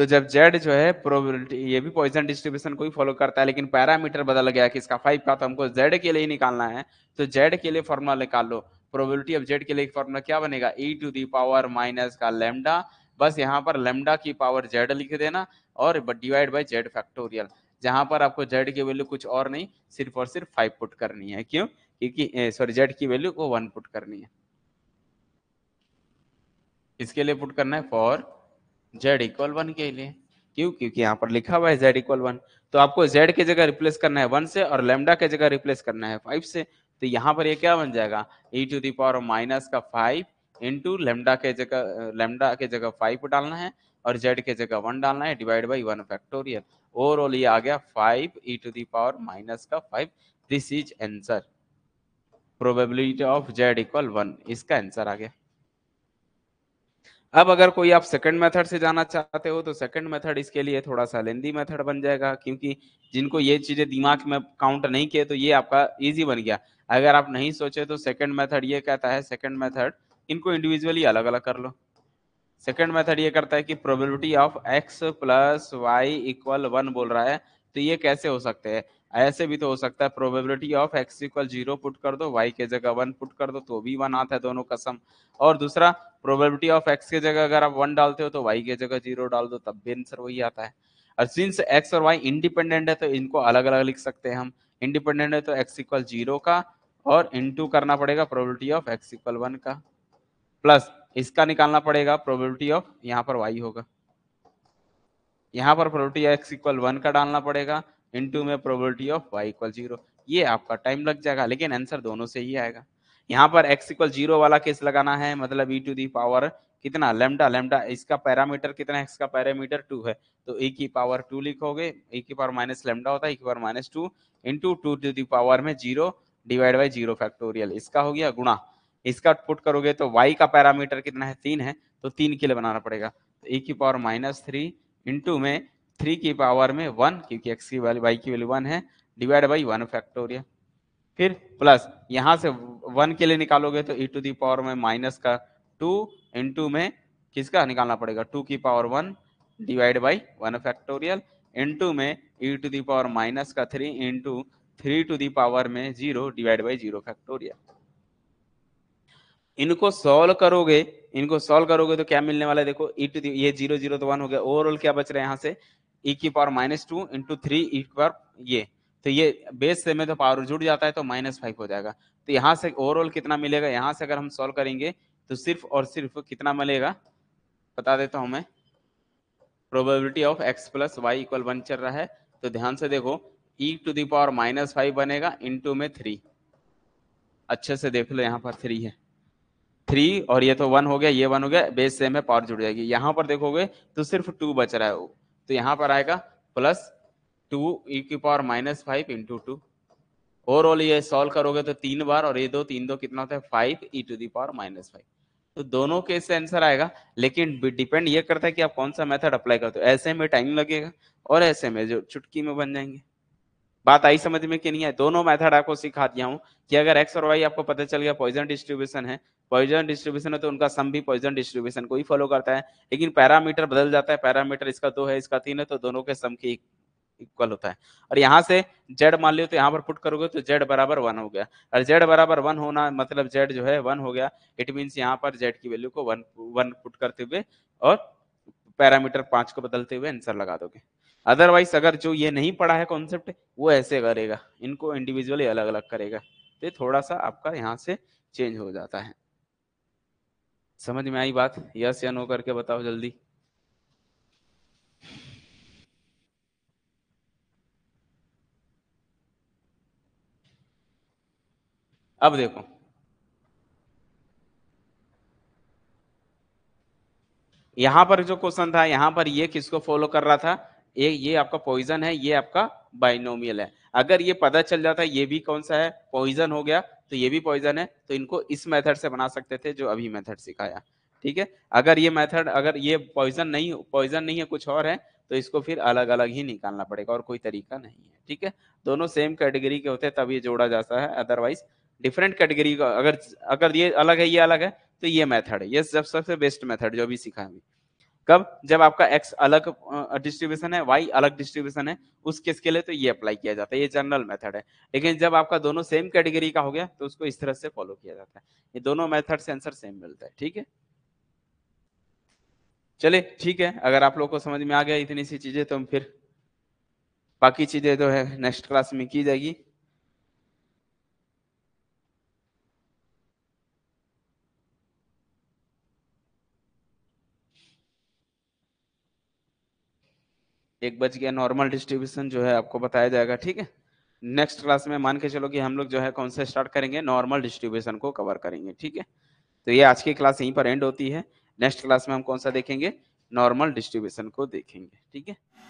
तो जब जेड जो है प्रोबेबिलिटी ये भी पॉइजन डिस्ट्रीब्यूशन को ही फॉलो करता है लेकिन पैरामीटर बदल गया कि इसका फाइव का तो हमको जेड के लिए ही निकालना है तो जेड के लिए फॉर्मूला निकाल लो प्रोबेबिलिटी ऑफ जेड के लिए फॉर्मूला क्या बनेगा e to the power minus का लेमडा बस यहाँ पर लेमडा की पावर जेड लिख देना और डिवाइड बाई जेड फैक्टोरियल जहां पर आपको जेड की वैल्यू कुछ और नहीं सिर्फ और सिर्फ फाइव पुट करनी है क्यों क्योंकि सॉरी जेड की वैल्यू को वन पुट करनी है इसके लिए पुट करना है फॉर जेड इक्वल वन के लिए क्यों क्योंकि यहाँ पर लिखा हुआ है जेड इक्वल वन तो आपको जेड की जगह रिप्लेस करना है वन से और लेमडा की जगह रिप्लेस करना है फाइव से तो यहाँ पर ये क्या बन जाएगा ई टू पावर माइनस का फाइव इंटू लेमडा के जगह लेमडा के जगह फाइव डालना है और जेड के जगह वन डालना है divide by one factorial overall ये आ गया five e to the power minus का five this is answer probability of z equal one इसका आंसर आ गया अब अगर कोई आप सेकंड मेथड से जाना चाहते हो तो सेकंड मेथड इसके लिए थोड़ा सा लेंदी मेथड बन जाएगा क्योंकि जिनको ये चीजें दिमाग में काउंट नहीं किए तो ये आपका इजी बन गया अगर आप नहीं सोचे तो सेकंड मेथड ये कहता है सेकंड मेथड इनको इंडिविजुअली अलग अलग कर लो सेकंड मेथड ये करता है कि probability of x plus y equal one बोल रहा है तो ये कैसे हो सकते हैं ऐसे भी तो हो सकता है probability of x equal zero put कर दो वाई के जगह वन पुट कर दो तो भी वन आता है दोनों कसम और दूसरा प्रोबेबिलिटी ऑफ एक्स के जगह अगर आप वन डालते हो तो वाई के जगह जीरो डाल दो तब भी आंसर वही आता है और सिंस एक्स और वाई इंडिपेंडेंट है तो इनको अलग अलग लिख सकते हैं हम इंडिपेंडेंट है तो एक्स इक्वल जीरो का और इंटू करना पड़ेगा probability of x equal one का प्लस इसका निकालना पड़ेगा प्रोबेबिलिटी ऑफ यहाँ पर वाई होगा यहाँ पर प्रोबेबिलिटी एक्स इक्वल वन का डालना पड़ेगा इनटू में probability of y equal zero ये आपका टाइम लग जाएगा लेकिन आंसर दोनों से ही आएगा यहाँ पर एक्स इक्वल जीरो वाला केस लगाना है मतलब ई टू दी पावर कितना लेमडा लेमडा इसका पैरामीटर कितना एक्स का पैरामीटर टू है तो ए e की पावर टू लिखोगे ए e की पावर माइनस लेमडा होता है e की power minus two into two to the power में zero divide by zero factorial इसका हो गया गुणा इसका पुट करोगे तो वाई का पैरामीटर कितना है तीन है तो तीन के लिए बनाना पड़ेगा तो e की पावर माइनस थ्री इंटू में थ्री की पावर में वन क्योंकि एक्स की वैल्यू वाई की वैल्यू वन है डिवाइड बाई वन फैक्टोरियल फिर प्लस यहाँ से वन के लिए निकालोगे तो ई टू दी पावर में माइनस का टू इंटू में किसका निकालना पड़ेगा टू की power one divide by one factorial into में e to the power minus का three into three to the power में zero divide by zero factorial इनको सॉल्व करोगे इनको सॉल्व करोगे तो क्या मिलने वाला है देखो ई टू दी ये जीरो जीरो तो वन हो गया ओवरऑल क्या बच रहा है यहाँ से ई e की power minus two into three e की पावर ये तो ये बेस से में तो पावर जुड़ जाता है तो माइनस फाइव हो जाएगा तो यहाँ से ओवरऑल कितना मिलेगा यहाँ से अगर हम सॉल्व करेंगे तो सिर्फ और सिर्फ कितना मिलेगा बता देता हूँ मैं probability of x plus y equal one चल रहा है तो ध्यान से देखो e to the power minus five बनेगा इंटू में थ्री अच्छे से देख लो यहाँ पर थ्री है थ्री और ये तो वन हो गया ये वन हो गया बेस सेम है पावर जुड़ जाएगी यहाँ पर देखोगे तो सिर्फ टू बच रहा है तो यहाँ पर आएगा प्लस टू ई की power minus five into two overall ये सॉल्व करोगे तो तीन बार और ये दो तीन दो कितना होता है five e to the power minus five तो दोनों केस से आंसर आएगा लेकिन डिपेंड ये करता है कि आप कौन सा मेथड अप्लाई करते हो ऐसे में टाइम लगेगा और ऐसे में जो चुटकी में बन जाएंगे बात आई समझ में कि नहीं है दोनों मेथड आपको सिखा दिया हूं कि अगर एक्स और वाई आपको पता चल गया पॉइजन डिस्ट्रीब्यूशन है पॉइजन डिस्ट्रीब्यूशन है तो उनका सम भी पॉइजन डिस्ट्रीब्यूशन को ही फॉलो करता है लेकिन पैरामीटर बदल जाता है पैरामीटर इसका दो है इसका तीन है तो दोनों के सम की इक्वल होता है और यहाँ से जेड मान लियो तो यहाँ पर पुट करोगे तो जेड बराबर वन हो गया और जेड बराबर वन होना मतलब जेड जो है वन हो गया इट मीन्स यहाँ पर जेड की वैल्यू को वन वन पुट करते हुए और पैरामीटर पाँच को बदलते हुए आंसर लगा दोगे अदरवाइज अगर जो ये नहीं पढ़ा है कॉन्सेप्ट वो ऐसे करेगा इनको इंडिविजुअली अलग अलग करेगा तो थोड़ा सा आपका यहाँ से चेंज हो जाता है समझ में आई बात यस या नो करके बताओ जल्दी अब देखो यहां पर जो क्वेश्चन था यहां पर ये किसको फॉलो कर रहा था ये ये आपका पॉइजन है ये आपका बाइनोमियल है अगर ये पता चल जाता है ये भी कौन सा है पॉइजन हो गया तो ये भी पॉइजन है तो इनको इस मेथड से बना सकते थे जो अभी मेथड सिखाया ठीक है अगर ये मेथड अगर ये पॉइजन नहीं पॉइजन नहीं है कुछ और है तो इसको फिर अलग अलग ही निकालना पड़ेगा और कोई तरीका नहीं है ठीक है दोनों सेम कैटेगरी के होते हैं तब ये जोड़ा जाता है अदरवाइज डिफरेंट कैटेगरी का अगर अगर ये अलग है ये अलग है तो ये मेथड है ये सबसे बेस्ट मेथड जो भी सीखा है कब जब आपका एक्स अलग डिस्ट्रीब्यूशन है वाई अलग डिस्ट्रीब्यूशन है उस केस के लिए तो ये अप्लाई किया जाता है ये जनरल मेथड है लेकिन जब आपका दोनों सेम कैटेगरी का हो गया तो उसको इस तरह से फॉलो किया जाता है ये दोनों मेथड से आंसर सेम मिलता है ठीक है चलिए ठीक है अगर आप लोग को समझ में आ गया इतनी सी चीजें तो हम फिर बाकी चीजें तो है नेक्स्ट क्लास में की जाएगी एक बच गया नॉर्मल डिस्ट्रीब्यूशन जो है आपको बताया जाएगा ठीक है नेक्स्ट क्लास में मान के चलो कि हम लोग जो है कौन से स्टार्ट करेंगे नॉर्मल डिस्ट्रीब्यूशन को कवर करेंगे ठीक है तो ये आज की क्लास यहीं पर एंड होती है नेक्स्ट क्लास में हम कौन सा देखेंगे नॉर्मल डिस्ट्रीब्यूशन को देखेंगे ठीक है